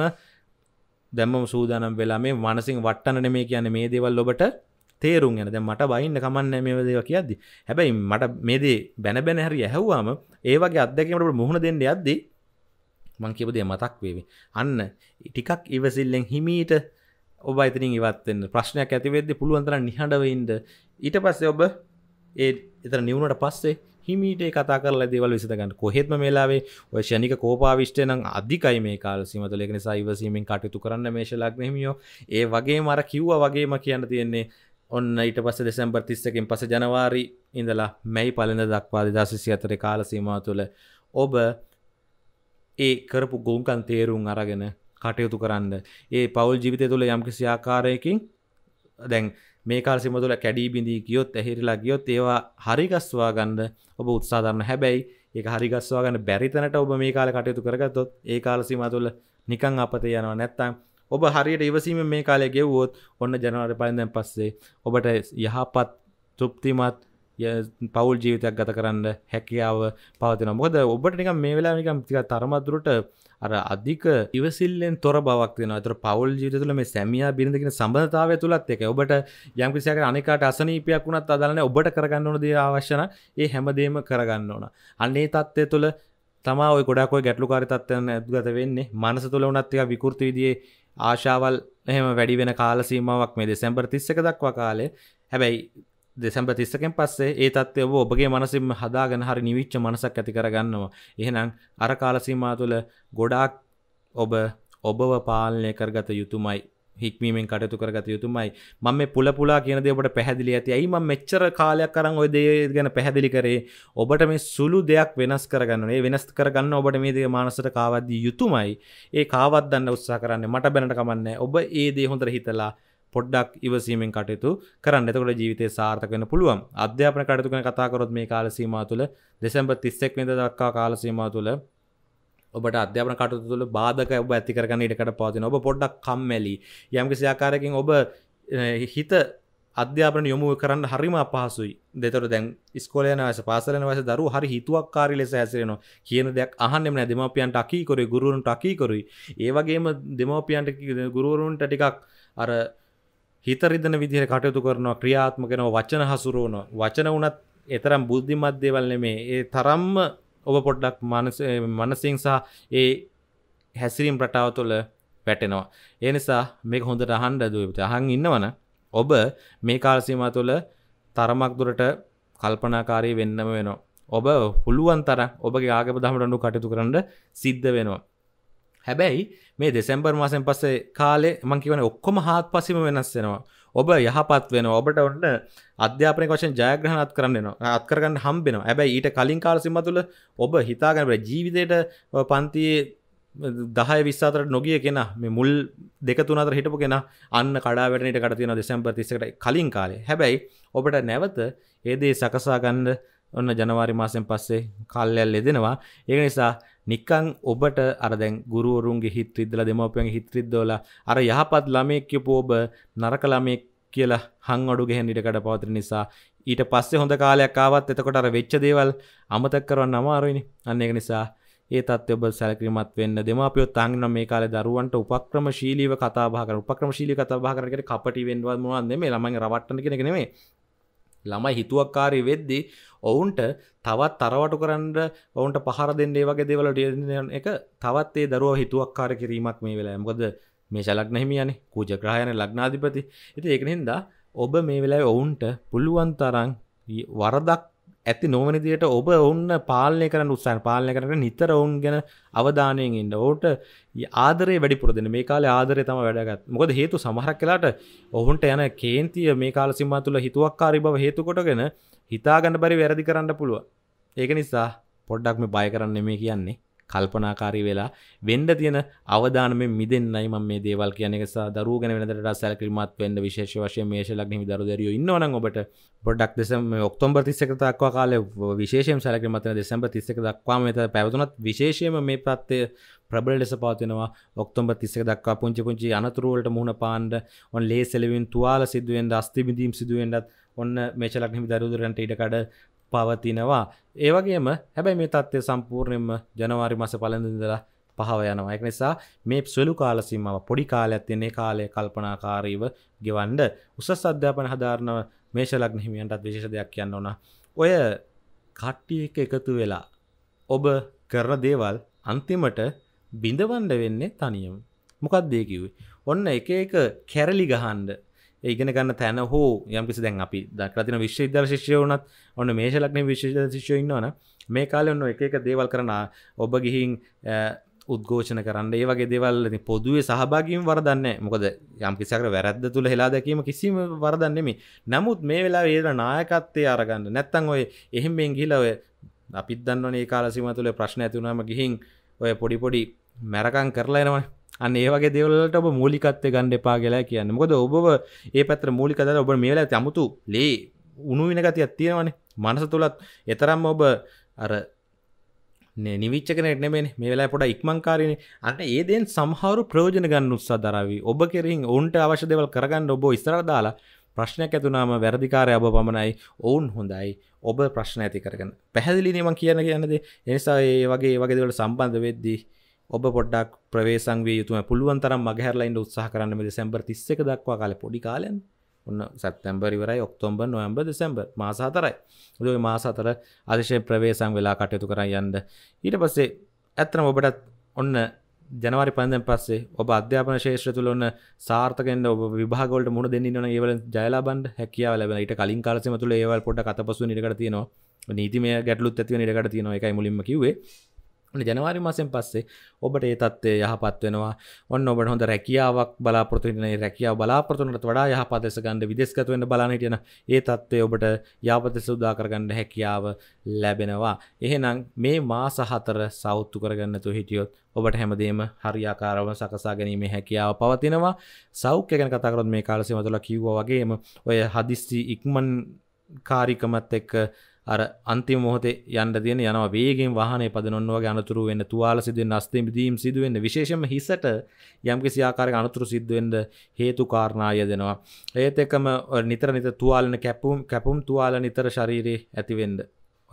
දැම්ම සූදානම් වෙලා මේ මනසින් වට්ටන මේ කියන්නේ මේ දේවල් ඔබට තේරුම් ගෙන දැ මට බයින්න කමන්න මේ දේව කියද්දි හැබැයි මට මේදේ බැනබැන හැරි ඇහැව්වාම ඒවගේ අත්දැකීමට මුහුණ දෙන්න යද්දි මං කියපදේ මතක් වේවි අන්න ටිකක් ඉවසිල්ලෙන් හිමීට ඔබ අතනින් ඉවත්වෙන් ප්‍රශ්නයක් ඇතිවෙද්දි පුළුවන්තර නිහඬවයින්ද ඊට පස්සේ ඔබ ඒ එතර නිවුණට පස්සේ හිමීටේ කතා කරලා දේවල් විසඳගන්න කොහෙත්ම මේලාවේ ඔය ෂණික කෝපාවිෂ්ටය නම් අධිකයි මේ කාල සීමතලයක නිසා ඉවසීමෙන් කටයුතු කරන්න මේෂ ලග්න හිමියෝ ඒ වගේ මර කිව්වා වගේම කියන්න තියෙන්නේ ඔන්න ඊට පස්ස දෙසැම්බර් තිස්සකින් පස ජනවාරි ඉඳලා මැයි පලඳ දක්වා දෙදසිසි අතර කාල සීමා තුළ ඔබ ඒ කරපු ගෝන්කන් තේරුම් අරගෙන කටයුතු කරන්න ඒ පවල් ජීවිතය තුළ යම්කිසි ආකාරයකින් දැන් මේ කාසිම තුළ කැඩී බිඳී ගියොත් ඇහිරිලා ගියොත් ඒවා හරිගස්වා ගන්න ඔබ උත්සාධරන්න හැබැයි ඒ හරිගස්වා ගන්න බැරිතනට ඔබ මේ කාල කටයුතු කරගත්තොත් ඒ කාලසිම තුළ නිකං අපතේ යනවා නැත්තම් ඔබ හරියට ඉවසීම මේ කාලය ගෙව්වොත් ඔන්න ජනවාර පලඳැන් පස්සේ ඔබට යහපත් තෘප්තිමත් පවල් ජීවිතයක් ගත කරන්න හැකියාව පවතින මොද ඔබට නික මේ වෙලා නිකම් තික තරමදුරට අර අධික ඉවසිල්ලෙන් තොර බවක් වෙන අතර පවල් ජීවිත තුළ මේ සැමියා බිරිඳකින සම්බන්ධතාවය තුලත් එක ඔබට යම් කිසියක අනිකාට අසනීපයක් වුණත් අදාළ ඔබට කරගන්න ඕන දේ අවශ්‍ය ඒ හැමදේම කරගන්න ඕන. අන්න ඒ தත්ත්වය තුළ තමා ඔය ගොඩක් ඔය ගැටලුකාරී තත්ත්වයන් ඇතුළත වෙන්නේ. මනස තුළ උනත් ටිකක් විකෘති විදිහේ ආශාවල් එහෙම වැඩි වෙන කාල සීමාවක් මේ දෙසැම්බර් 31 දක්වා කාලේ හැබැයි දෙසැම්ප තිස්සකෙන් පස්සේ ඒ තත්ව ඔබගේ මනසිම හදාගෙන හරි නිවිච්ච මනසක් ඇති කරගන්නවා එහෙනම් අර කාලසීමා තුළ ගොඩාක් ඔබ ඔබව පාලනය කරගත යුතුමයි හික්මීමෙන් කටයුතු කරගත යුතුමයි මම පුළපුලා කියන දේට පැහැදිලි ඇති ඇයි ම මෙච්චර කාලයක් කරන්න ඔය දේ ගැන පැහැදිලි කරේ ඔබට මේ සුළු දෙයක් වෙනස් කරගන්න ඒ වෙනස් කරගන්න ඔබට මේ දේ මානසට කාවද්දී යුතුමයි ඒ කාවත්දන්න උත්සා කරන්න මට බැනට කමන්න ඔබ ඒ දේ හොඳර හිතලා පොඩ්ඩක් ඉවසීමෙන් කටයුතු කරන්න එතකොට ජීවිතය සාර්ථක වෙන පුළුවන් අධ්‍යාපන කටයුතු ගැන කතා කරොත් මේ කාල සීමාව තුළ දෙසැම්බර් 31 වෙනිදා දක්වා කාල සීමාව තුළ ඔබට අධ්‍යාපන කටයුතු තුළ බාධක ඔබ ඇති කරගන්න ඉඩකඩ පවතින ඔබ පොඩ්ඩක් කම්මැලි යම්කිසි ආකාරයකින් ඔබ හිත අධ්‍යාපන යොමු කරන්න හරිම අපහසුයි දෙතර දැන් ස්කෝලයන වස පාසලන වස දරු හරි හිතුවක්කාරි ලෙස ඇසරෙනවා කියන දෙයක් අහන්නෙම නෑ දෙමපියන්ට අකීකොරේ ගුරුවරුන්ට අකීකොරුයි ඒවගේම දෙමෝපියන්ට ගුරුවරුන්ට ටිකක් අර හිතරිදන විදිහර කටයුතු කරනවා ක්‍රියාත්මකෙනව වචන හසුරුවන වචන වනත් එතරම් බුද්ධිමත් දේවල් නෙමේ ඒ තරම්ම ඔබ පොඩ්ඩක් මනස මනසිං සහ ඒ හැසිරීම් ප්‍රටාව තුළ වැටෙනවා. ඒ නිසා මේක හොඳට අහන්ඩ දුවිට අහන් ඉන්නවන ඔබ මේ කාල්සීම තුළ තරමක් දුරට කල්පනාකාරී වෙන්නම වෙනවා. ඔබ පුළුවන් තර ඔබගේ ආගප දහමටඩු කටයුතු කරන්න සිද්ධ වෙනවා. හැබැයි මේ දෙසැම්බර් මාසෙන් පස්සේ කාලේ මං කියවන ඔක්කොම හාත් පසිම වෙනස් වෙනවා ඔබ යහපත් වෙන ඔබට ඔන්න අධ්‍යාපන වශයෙන් ජයග්‍රහණත් කරන්න අත්කරගන්න හම්බෙන ඇබැයි ඊට කලින් කාල සිම තුළ ඔබ හිතාගැනට ජීවිතයට පන්තියේ දහය විස්සාතරට නොගිය කෙන මේ මුල් දෙක තුනතර හිටපු කෙන අන්න කඩාවැටනට කට තියෙන දෙසැම්පර් තිසකට කලින් කාලේ හැබැයි ඔබට නැවත ඒදේ සකසාගන්න ඔන්න ජනවාරි මාසෙන් පස්සේ කල්ලැල් ලෙදෙනවා ඒ නිසා නිකං ඔබට අරදැන් ගුරුවරුන්ගේ හිත්‍රිද්දල දෙමවපියන්ගේ හිත්‍රිද්දෝල අර යහපත් ළමයෙක් කියපු ඔබ නරක ළමයෙක් කියලා හං අඩු ගැහෙන් ඉඩකට පවතින නිසා ඊට පස්සේ හොඳ කාලයක් ආවත් එතකොට අර වෙච්ච දේවල් අමතක කරන්න අමාරුයිනේ අන්න ඒක නිසා ඒ තත්ත්වය ඔබ සැලකිලිමත් වෙන්න දෙමාපියොත් අංගන මේ කාලේ දරුවන්ට උපක්‍රමශීලීව කතා බහ කරන උපක්‍රමශීලී කතා බහ කරන කියන්නේ කපටි වෙන්නවත් මොනවද නෙමෙයි ළමයින් රවට්ටන කෙනෙක් නෙමෙයි ළමයි හිතුවක්කාරය වෙද්දි ඔවුන්ට තවත් තරවටු කරන්න ඔවුන්ට පහර දෙන්නේ වගේ දෙවල ටියන එක තවත් ඒ දරුව හිතුවක්කාර කිරීමක් මේ වෙලා මොකද මේ ශලක් නැහිමියන කූජග්‍රහයන ලග්නාධිපති ඇති ඒක හින්දා ඔබ මේ වෙලා ඔවුන්ට පුළුවන් තරං වරදක් ඇති නොවනිදියට ඔබ ඔවුන්න පාලනය කරන උත්සාන් පාලනය කරන නිතර ඔවුන් ගැන අවධානයෙන් ඉන්න ඕට ආදරය වැඩිපුරදන මේ කාල ආදරය තම වැඩගත් මොකද හේතු සමහරක් කලාට ඔහුන්ට යන කේන්තිය මේ කාල සිම්මා තුළ හිතුවක්කාරි බව හේතු කොටගෙන හිතාගන්න බරි වැරදි කරන්න පුළුව ඒක නිසා පොඩ්ඩක් මේ බය කරන්න මේ කියන්නේ කල්පනාකාරී වෙලා වෙන්ඩ තියෙන අවධානම මිදන්නයි ම මේ දේවල් කියනෙක දරු ගැ වෙනට සැලකිමත් වන්න විශේෂ වශය මේෂ ලක්න දරු දරිය ඉන්නවන ඔබට පොඩක් දෙසම ඔක්තොම්බර් තිස්සක දක්වා කාල විශේෂය සැලකිමත දෙසම්බ තිස්සක දක්වා මෙත පැවතුනත් විශේෂයම මේ ප්‍රත්තය ප්‍රබල ලෙස පවතිනවා ඔක්තොම්බ තිස්සක දක්වා පුංචි පුංචි අනතුරුවලට මුහුණ පාන්ඩ ඔන් ලේ සෙලවින් තුවාල සිදුවෙන් අස්තිමිදීම් සිදුවෙන්ටත් ඔන්න මේචලක්හිමි දරුදුරන්ට ඉඩකඩ පවතිනවා ඒවගේම හැබැයි මේ තත්ත්වය සම්පූර්ණයෙන්ම ජනවාරි මස පලඳදලා පහව යනවා එක නිසා මේ ස්වලු කාලසිීමාව පොඩි කාලයක් තියන්නේ කාලය කල්පනාකාරීව ගෙවන්ඩ උසස් අධ්‍යාපන හදාරණව මේශලක් හිමියන්ටත් විශේෂ දෙයක් කියන්න ඕන ඔය කට්ටියක එකතු වෙලා ඔබ කරන දේවල් අන්තිමට බිඳවන්ඩ වෙන්නේ තනියම් මොකක්දේ කිව්වේ ඔන්න එක එක කැරලි ගහන්ඩ ඒගෙන ගන්න තැන හෝ යම්කිසි දැන් අපි දක්රතින විශ්වවිද්‍යාල ශිෂ්‍යය වනත් ඔන්න මේශලක්න විශේෂ ශිෂ්‍යය ඉන්නවන මේ කාලය ඔන්න එක එක දේවල් කරන ඔබ ගිහින් උද්ගෝෂණ කරන්න ඒ වගේ දෙවල් පොදුවේ සහභාගීම් වරදන්න මොකද යම්කිසිකර වැරද්ද තුළ හෙලා දැකීම කිසිම වරදන්නෙමි නමුත් මේ වෙලා ඒට නායකත්තේ අරගන්න නැත්තං ඔය එහෙමෙන් ගිලව අපිත් දන්නවනේ කාලසිම තුළ ප්‍රශ්න ඇතිවුණම ගිහින් ඔය පොඩිපොඩි මැරකං කරලා එනවා අන්න ඒවගේ දෙවලට ඔබ මූලිකත්ය ගණ්ඩ එපා කියලා කියන්න මොකද ඔබ ඒ පැත්‍ර මූලිකත ඔබ මේලා තමුතු ලේ උණු වෙනගතියක් තියෙනවනේ මනස තුළත් එතරම් ඔබ අර නිවිච්ච කනෙට නෙමෙයි මේ වෙලාවේ පොඩ ඉක්මන් කාරිනේ අන්න ඒ දෙන් සමහරු ප්‍රයෝජන ගන්න උත්සාහ දරાવી ඔබ කෙරෙහින් ඔවුන්ට අවශ්‍ය දේවල් කරගන්න ඔබ ඉස්සරහට දාලා ප්‍රශ්නයක් ඇතුණාම වැරදිකාරය ඔබ පමණයි ඔවුන් හොඳයි ඔබ ප්‍රශ්න ඇති කරගෙන පැහැදිලිනේ මම කියන කියන්නේ ඒ නිසා ඒ වගේ ඒ වගේ දේවල් සම්බන්ධ වෙද්දී ඔබ පොඩ්ඩක් ප්‍රවේසං වේ යුතුම පුළුවන් තරම් මගහැරලයින්ට උත්සාහ කරන්න මේ දෙසැම්බර් 31 දක්වා කාලේ පොඩි කාලෙන් ඔන්න සැප්තැම්බර් ඉවරයි ඔක්තෝබර් නොවැම්බර් දෙසැම්බර් මාස හතරයි. ඒ මාස හතර අතිශය ප්‍රවේසම් වෙලා කටයුතු කරන් යන්න. ඊට පස්සේ ඇත්තම ඔබටත් ඔන්න ජනවාරි 5 වෙනිදාන් පස්සේ ඔබ අධ්‍යාපන ක්ෂේත්‍රය තුල ඔන්න සාර්ථකෙන්න ඔබ විභාග වලට මුහුණ දෙන්න ඉන්නවනම් ඒවල ජයලාභන්න හැකියාව ලැබෙනවා. ඊට කලින් කාලසීම තුල ඒවල් පොඩ්ඩක් අතපසු වෙන ඉඩකට තියෙනවා. නීතිමය ගැටලුත් ඇති වෙන ඉඩකට තියෙනවා. ඒකයි මුලින්ම කිව්වේ. වන ජනවාරි මාසෙන් පස්සේ ඔබට ඒ තත්ත්වය යහපත් වෙනවා ඔන්න ඔබට හොඳ රැකියාවක් බලාපොරොත්තුනේ රැකියාව බලාපොරොත්තුනට වඩා යහපත් ලෙස ගන්න විදේශගත වෙන්න බලන හිටියන ඒ තත්ත්වය ඔබට යාපත සුදා කරගන්න හැකියාව ලැබෙනවා එහෙනම් මේ මාස හතර සෞතු කරගන්නතු හිටියොත් ඔබට හැමදේම හරියාකාරව සකසා ගැනීම හැකියාව පවතිනවා සෞඛ්‍ය ගැන කතාකරොත් මේ කාලසි මතුල කිව්ව වගේම ඔය හදිස්සි ඉක්මන් කාරිකමත් එක්ක අර අන්තිම මොහොතේ යන්න තියෙන යනවා වේගෙන් වාහනේ පදනවන්න වගේ අනතුරු වෙන්න තුවාල සිදුවෙන්න අස්තේ බිඳීම් සිදුවෙන්න විශේෂයෙන්ම හිසට යම්කිසි ආකාරයක අනතුරු සිද්ධ වෙන්න හේතු කාරණාය දෙනවා ඒත් එක්කම නිතර නිතර තුවාලන කැපුම් කැපුම් තුවාල නිතර ශරීරේ ඇති වෙන්න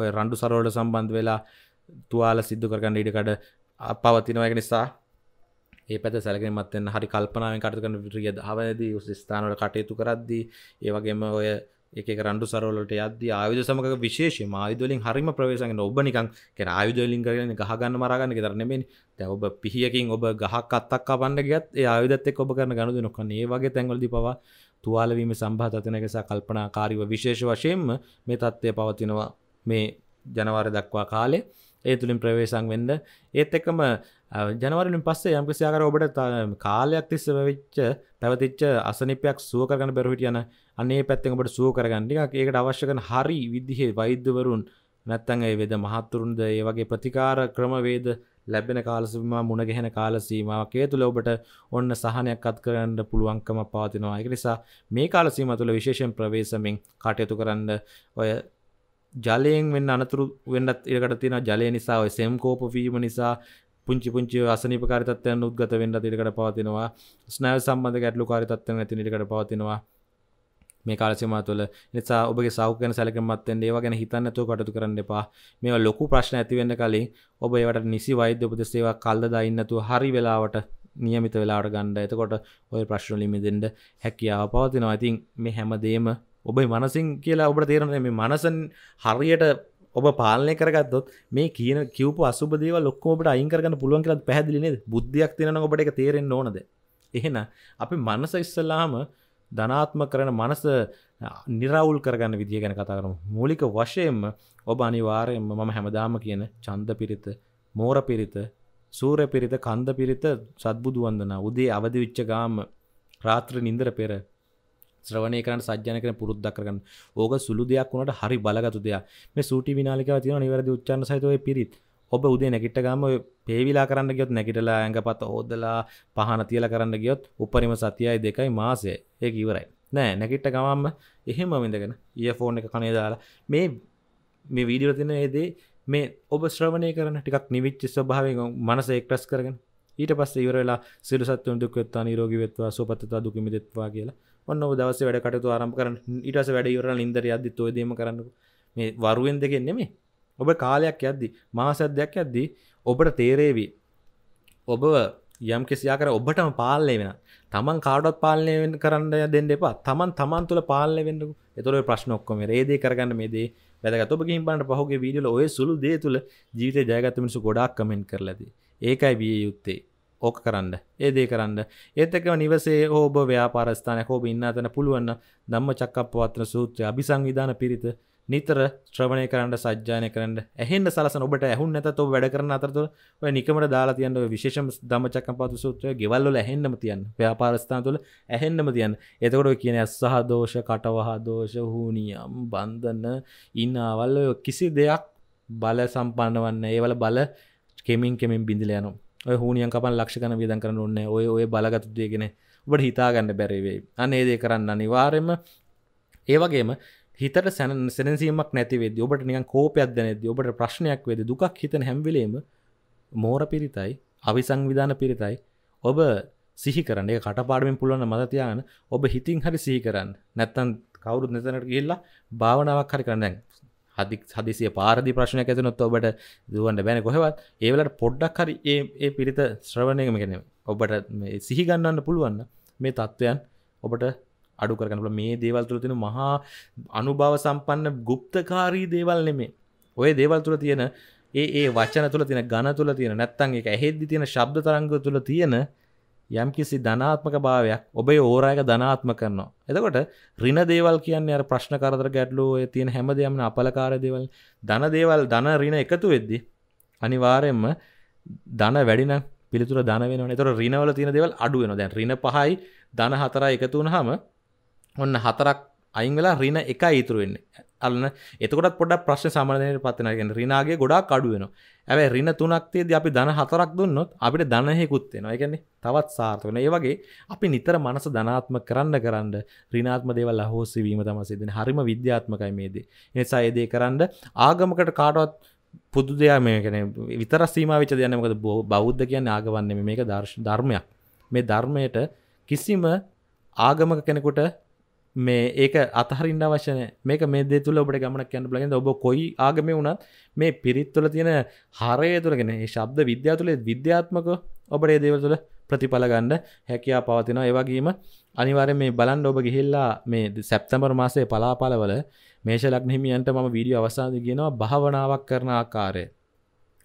ඔය රණ්ඩු සරවල සම්බන්ධ වෙලා තුවාල සිද්ධ කරගන්න ඉඩකඩ පවතිනවා ඒක නිසා ඒ පැත සැලකෙනමත් වෙන්න හරි කල්පනාවෙන් කටයුතු කරන විදිය දහවදී උස් ස්ථානවල කටයුතු කරද්දී ඒ වගේම ඔය එක රන්ඩු සරවලට අද ආයුද සමක විශේෂ ආයුදලින් හරිම ප්‍රවේශගෙන් ඔබ නිකන් කෙන ආයුදලින් කරන ගහගන්න මරගන්න දරනෙමෙන් දැ ඔබ පිහියකින් ඔබ ගහක් අත්තක් පන්න ගත් ආයුදත්තෙක් ඔබ කරන ගණු නොක ඒ වගේ තැන්වලදි පවා තුවාලවීම සම්භාතනකසා කල්පනා කාරිව විශේෂ වශයෙන්ම මේ තත්ත්වය පවතිනවා මේ ජනවාර දක්වා කාලේ ඒ තුළින් ප්‍රවේශන් වෙන්ඩ ඒත් එකම ජනවරින් පස්සේ යම්කිසියාකර ඔබට කාලයක් තිස්ස වෙච්ච පැවතිච්ච අසනිපයක් සුවකරන බැරවිට යන අනේ පැත්තෙන් ඔබට සුවකරගන්නික ඒකට අවශ්‍යකන හරි විදිහේ වෛද්‍යවරුන් නැත්තන් ඒ වෙද මහත්තුරුන්ද ඒ වගේ ප්‍රතිකාර ක්‍රමවේද ලැබෙන කාලසිම මුණගැහෙන කාලසීමාවකේ තුළ ඔබට ඔන්න සහනයක් අත් කරන්න පුළුවන්කම පාතිනවා එක නිසා මේ කාලසීම තුළ විශේෂෙන් ප්‍රවේශමෙන් කටයුතු කරන්න ඔය ජලයෙන් වෙන්න අනතුරු වෙන්නත් ඒකට තියෙන ජලය නිසා සෙම් කෝපවීම නිසා පුංචි පුංචි අසනිප කාරිතත්වයන් උද්ගත වෙන්න තිරිකට පවතිනවා ස්නෑව සම්බඳ ගැටලු කාරිතත්වයන් ඇති නිරිකට පවතිනවා මේ කාලසිමා තුළ නිසා ඔබගේ සෞඛ්‍යන සැලකමත්තෙන් ඒවා ගැන හිතන්නතුව කටතු කරන්න එපා මේවා ලොකු ප්‍රශ්න ඇතිවෙන්න කලින් ඔබ ඒවට නිසි වෛද්‍ය උපදෙසේවා කල්ද දයින්නතුව හරි වෙලාවට නියමිත වෙලාට ගණ්ඩ එතකොට ඔය ප්‍රශ්නලිමිදෙන්ට හැකියාව පවතිනවා ඇතින් මේ හැමදේම ඔබයි මනසින් කියලා ඔබට තේරනේ මේ මනසන් හරියට ඔබ පාලනය කරගත්තොත් මේ කියන කිව්ප අසුබදේව ලොක්කෝට අයිකරගන්න පුළුවන් කියලා පැහදිලිනේ බුද්ධියක් තියන ඔබට එක තේරෙන් ඕනද එහෙන අපි මනස ඉස්සල්ලාම ධනාත්ම කරන මනස නිරවුල් කරගන්න විදිිය ගැන කතා කරම මූලික වශයෙන්ම ඔබ අනිවාරයෙන්ම මම හැමදාම කියන චන්ද පිරිත මෝර පිරිත සූර පිරිත කන්ද පිරිත සත්බුදුවන්දන උදේ අවධ විච්ච ගාම රාත්‍ර නින්දර පෙර ශ්‍රවණය කරන්න සජ්‍යන කරන පුරුද්දක් කරගන්න. ඕක සුළු දෙයක් වුණාට හරි බලගත් දෙයක්. මේ සූටි විනාලිකාව තියෙනවා නිවැරදි උච්චාරණ සහිත ඔය පිරිත්. ඔබ උදේ නැගිට ගාම පේවිලා කරන්න ගියොත් නැගිටලා ඇඟපත හොදලා පහන තියලා කරන්න ගියොත් උපරිම සතියයි දෙකයි මාසය. ඒක ඉවරයි. නෑ නැගිට ගමම්ම එහෙම විඳගෙන ඊයෆෝන් එක කනේ දාලා මේ මේ වීඩියෝ තියෙන ඒදේ මේ ඔබ ශ්‍රවණය කරන ටිකක් නිවිච්ච ස්වභාවයෙන් මනස එක්ට්‍රස් කරගෙන ඊට පස්සේ ඉවර වෙලා සිරු සත්තුන් දුක් වෙත්වා නිරෝගී වෙත්වා සුවපත් වෙත්වා දුක් මිදෙත්වා කියලා ඔන්න දවස වැඩ කටතු ආරම් කරන ඉටස වැඩ යුර ඉදර අදදි තෝදීම කරන්නක මේ වරුවෙන් දෙකෙන් නෙමේ ඔබ කාලයක් යද්දි මාසද්‍යයක් ඇද්දි ඔබට තේරේවී ඔබ යම් කිසියා කර ඔබටම පාලනය වෙන තමන් කාඩත් පාලනයෙන් කරන්න දෙන්න එපා තමන් තමන් තුළ පාලය වෙන්ඩු එතුර ප්‍රශ්න ඔක්කොම රේදේ කරගන්න මේදේ වැදගත ඔබගේ පන්නට පහුගේ වීඩියල ඔය සුළු දේ තුළ ජීවිත ජයගත්තමිනිසු ගොඩක් කමෙන්ට කරලද ඒකයි විය යුත්තේ ඕක කරන්න ඒදේ කරන්න ඒතක නිවසේ ඕබ ව්‍යාපාරස්ථාන හෝබ ඉන්න තැන පුළුවන්න දම්ම චක්කපවත්න සූත්‍රය අභි සංවිධාන පිරිත නිතර ශ්‍රවණය කරන්න සජ්‍යානය කරන්න ඇහෙන්ට සලස ඔබට ඇහුන් නැත ඔ වැඩ කරන අතරතු ඔය නිකමට දාලා තියන්න විශේෂ දම චක්කපතු සූත්‍රය ගෙවල්ල ඇහෙන්න්නම තියන් ව්‍යාපාරස්ථාන තුළ ඇහෙන්න්නම තියන් එතකොට කියන ඇස්සහ දෝෂ කටවහා දෝෂ හූනියම් බන්ධන්න ඉන්නවල්ල කිසි දෙයක් බල සම්පන්න වන්න ඒවල බල කෙමින් කෙමින් බිඳිල යනවා හූනියන් කපන් ලක්ෂකන වියදන් කරන්න ඔන්න ඔය ඔය බලගතුදයගෙන ඔබට හිතාගන්න බැරිවේ අන්න ඒදේ කරන්න අනිවාර්යම ඒවගේම හිතට සැන සැනසීමක් නැතිවේද ඔබට නිකන් කෝපයක් දැනෙද ඔබට ප්‍රශ්නයක් වේද දුකක් හිතන හැම්විලේම මෝර පිරිතයි අවිසංවිධාන පිරිතයි ඔබ සිහි කරන්න ඒ කටපාඩමින් පුළුවන්න මතතියාන ඔබ හිතින් හරි සිහි කරන්න නැත්තන් කවුරුත් නැතනට ගිල්ලා භාවනාවක් හරි කරන්න හදි හදිසිය පාරදි ප්‍රශ්නයක් ඇතනොත් ඔබට දුවන්න බැන කොහෙවත් ඒවලට පොඩ්ඩක් හරි ඒ පිරිත ශ්‍රවණයම කෙනෙ ඔබට සිහිගන්නන්න පුළුවන්න මේ තත්ත්වයන් ඔබට අඩු කරගනල මේ දේවල් තුළ තින මහා අනුභව සම්පන්න ගුප්තකාරී දේවල් නෙමේ ඔය දේවල් තුළ තියෙන ඒ ඒ වචන තුළ තින ගණ තුළ තියෙන නැත්තන් එක ඇහෙද්දි තියෙන ශබ්ද තරංග තුළ තියෙන යම් කිසි ධනාත්මක භාවයක් ඔබේ ඕරයක ධනාත්ම කරනවා. එතකොට රින දේවල් කියන්නේ අර ප්‍රශ්න කරදර ගැටලු ඔය තියෙන හැම දෙයක්ම අපලකාර දේවල්. ධන දේවල් ධන රින එකතු වෙද්දී අනිවාර්යයෙන්ම ධන වැඩි නම් පිළිතුර ධන වෙනවනේ. එතකොට රිනවල තියෙන දේවල් අඩු වෙනවා. දැන් රින 5යි ධන 4යි එකතු වුනහම ඔන්න හතරක් අයිංගලා රින එක ඉතුරුවෙන්න අල්න්න එතකොට පොඩ ප්‍රශ්න සාමානයට පත්වනගෙන රිනාගේ ගොඩා කඩුවෙන ඇැ රින තුනක්තිේද අපි දන හතරක් දුන්නොත් අපිට දනහෙකුත්වෙනවා එකන්නේ තවත් සාර්ථවන ඒ වගේ අපි නිතර මනස ධනාත්ම කරන්න කරන්න රිනාත්ම දේවල් අහෝසිවීම තමසේදන හරිම විද්‍යාත්මකයි මේද නිසා ඒදේ කරන්න ආගමකට කාටවත් පුදු දෙයා මේකන විතර සීම විච දයනමකද බෝ බෞද්ධ කියන්න ආගවන්නේ මේක දර්ශ ධර්මයක් මේ ධර්මයට කිසිම ආගමක කෙනෙකුට මේ ඒක අතහරින්න වශන මේක මේ දේ තුල ඔබට ගමනක් කියන්න බලගෙන ඔබ කොයි ආගම වුණත් මේ පිරිත්තුල තියෙන හරය තුළගෙන ඒ ශබ්ද විද්‍යා තුළේ විද්‍යාත්මක ඔබට ඒ දේවල් තුළ ප්‍රතිඵල ගන්න හැකියා පවතිනවා ඒ වගේම අනිවාර්යෙන් මේ බලන්න ඔබ ගිහිල්ලා මේ සැප්තැම්බර් මාසයේ පලාපලවල මේෂ ලග්න හිමියන්ට මම වීඩියෝ අවසානයේ කියනවා භාවනාවක් කරන ආකාරය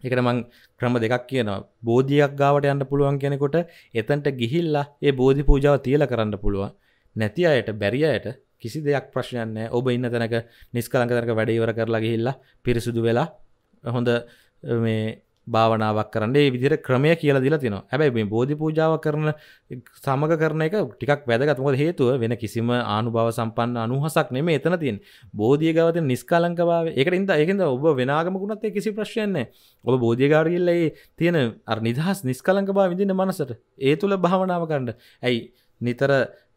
එකට මං ක්‍රම දෙකක් කියනවා බෝධියක් ගාවට යන්න පුළුවන් කෙනෙකොට එතන්ට ගිහිල්ලා ඒ බෝධි පූජාව තියල කරන්න පුළුවන් නැති අයට බැරි අයට කිසි දෙයක් ප්‍රශ්නයන්න ඔබ ඉන්න තැනක නිස්කලංක තැනක වැඩිවර කරලා ගිහිල්ලා පිරිසුදු වෙලා හොඳ මේ භාවනාවක් කරන්නේ විදිර ක්‍රමය කියලා දිලා තිනවා හැබැයි මේ බෝධි පූජාව කරන සමග කරන එක ටිකක් වැදගත් මොකද හේතුව වෙන කිසිම ආනුභව සම්පන්න අනුහසක් නෙමෙයි එතන තියෙන බෝධිය ගාව තියෙන නිස්කලංකභාවය ඒකට ඉඳලා ඒකෙන්ද ඔබ වෙන ආගමකුණත් ඒ කිසි ප්‍රශ්නයක් නැහැ ඔබ බෝධිය ගාව ගිහිල්ලා ඒ තියෙන අර නිදහස් නිස්කලංකභාවය විඳින්න මනසට ඒ තුල භාවනාව කරන්න ඇයි නිතර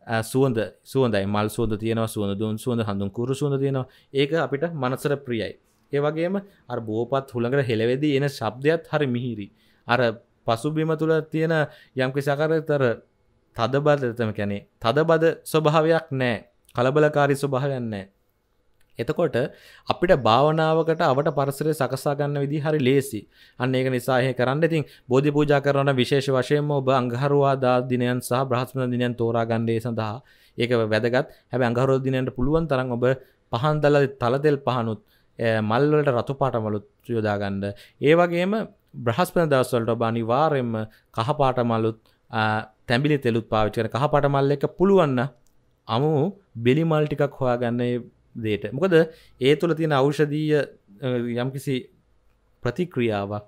සුවඳ සුවඳයි මල් සුවද තියෙනවා සුවඳදුන් සුවඳ හඳුන් කුරු සුවඳ තියෙනවා ඒක අපිට මනසර ප්‍රියයි ඒවගේම අර බෝපත් හුළඟට හෙළවෙදී එන ශබ්දයක්ත් හරි මිහිරි අර පසුබිම තුළ තියෙන යම්කි සකරතර තදබදතම කැනේ තදබද ස්වභාවයක් නෑ කලබලකාරි ස්වභාවයන්නෑ එතකොට අපිට භාවනාවකට අවට පරිසරය සකසා ගන්න විදිහ හරි ලේසි. අන්න ඒක නිසා එහෙ කරන්න. ඉතින් බෝධි පූජා කරන විශේෂ වශයෙන්ම ඔබ අඟහරුවාදා දිනයන් සහ බ්‍රහස්පතින්දා දිනයන් තෝරා ගන්නේ සඳහා. ඒක වැදගත්. හැබැයි අඟහරුවාදා දිනයන්ට පුළුවන් තරම් ඔබ පහන් දැල් තලදෙල් පහනුත් මල් වලට රතු පාටමලුත් යොදා ගන්න. ඒ වගේම බ්‍රහස්පතින්දා දවස් වලට ඔබ අනිවාර්යයෙන්ම කහ පාට මලුත් තැඹිලි තෙලුත් පාවිච්චි කරන කහ පාට මල් එක පුළුවන් නම් අමු බෙලි මල් ටිකක් හොයාගන්න දේට මොකද ඒ තුළ තියෙන අවෂධීය යම්කිසි ප්‍රතික්‍රියාවක්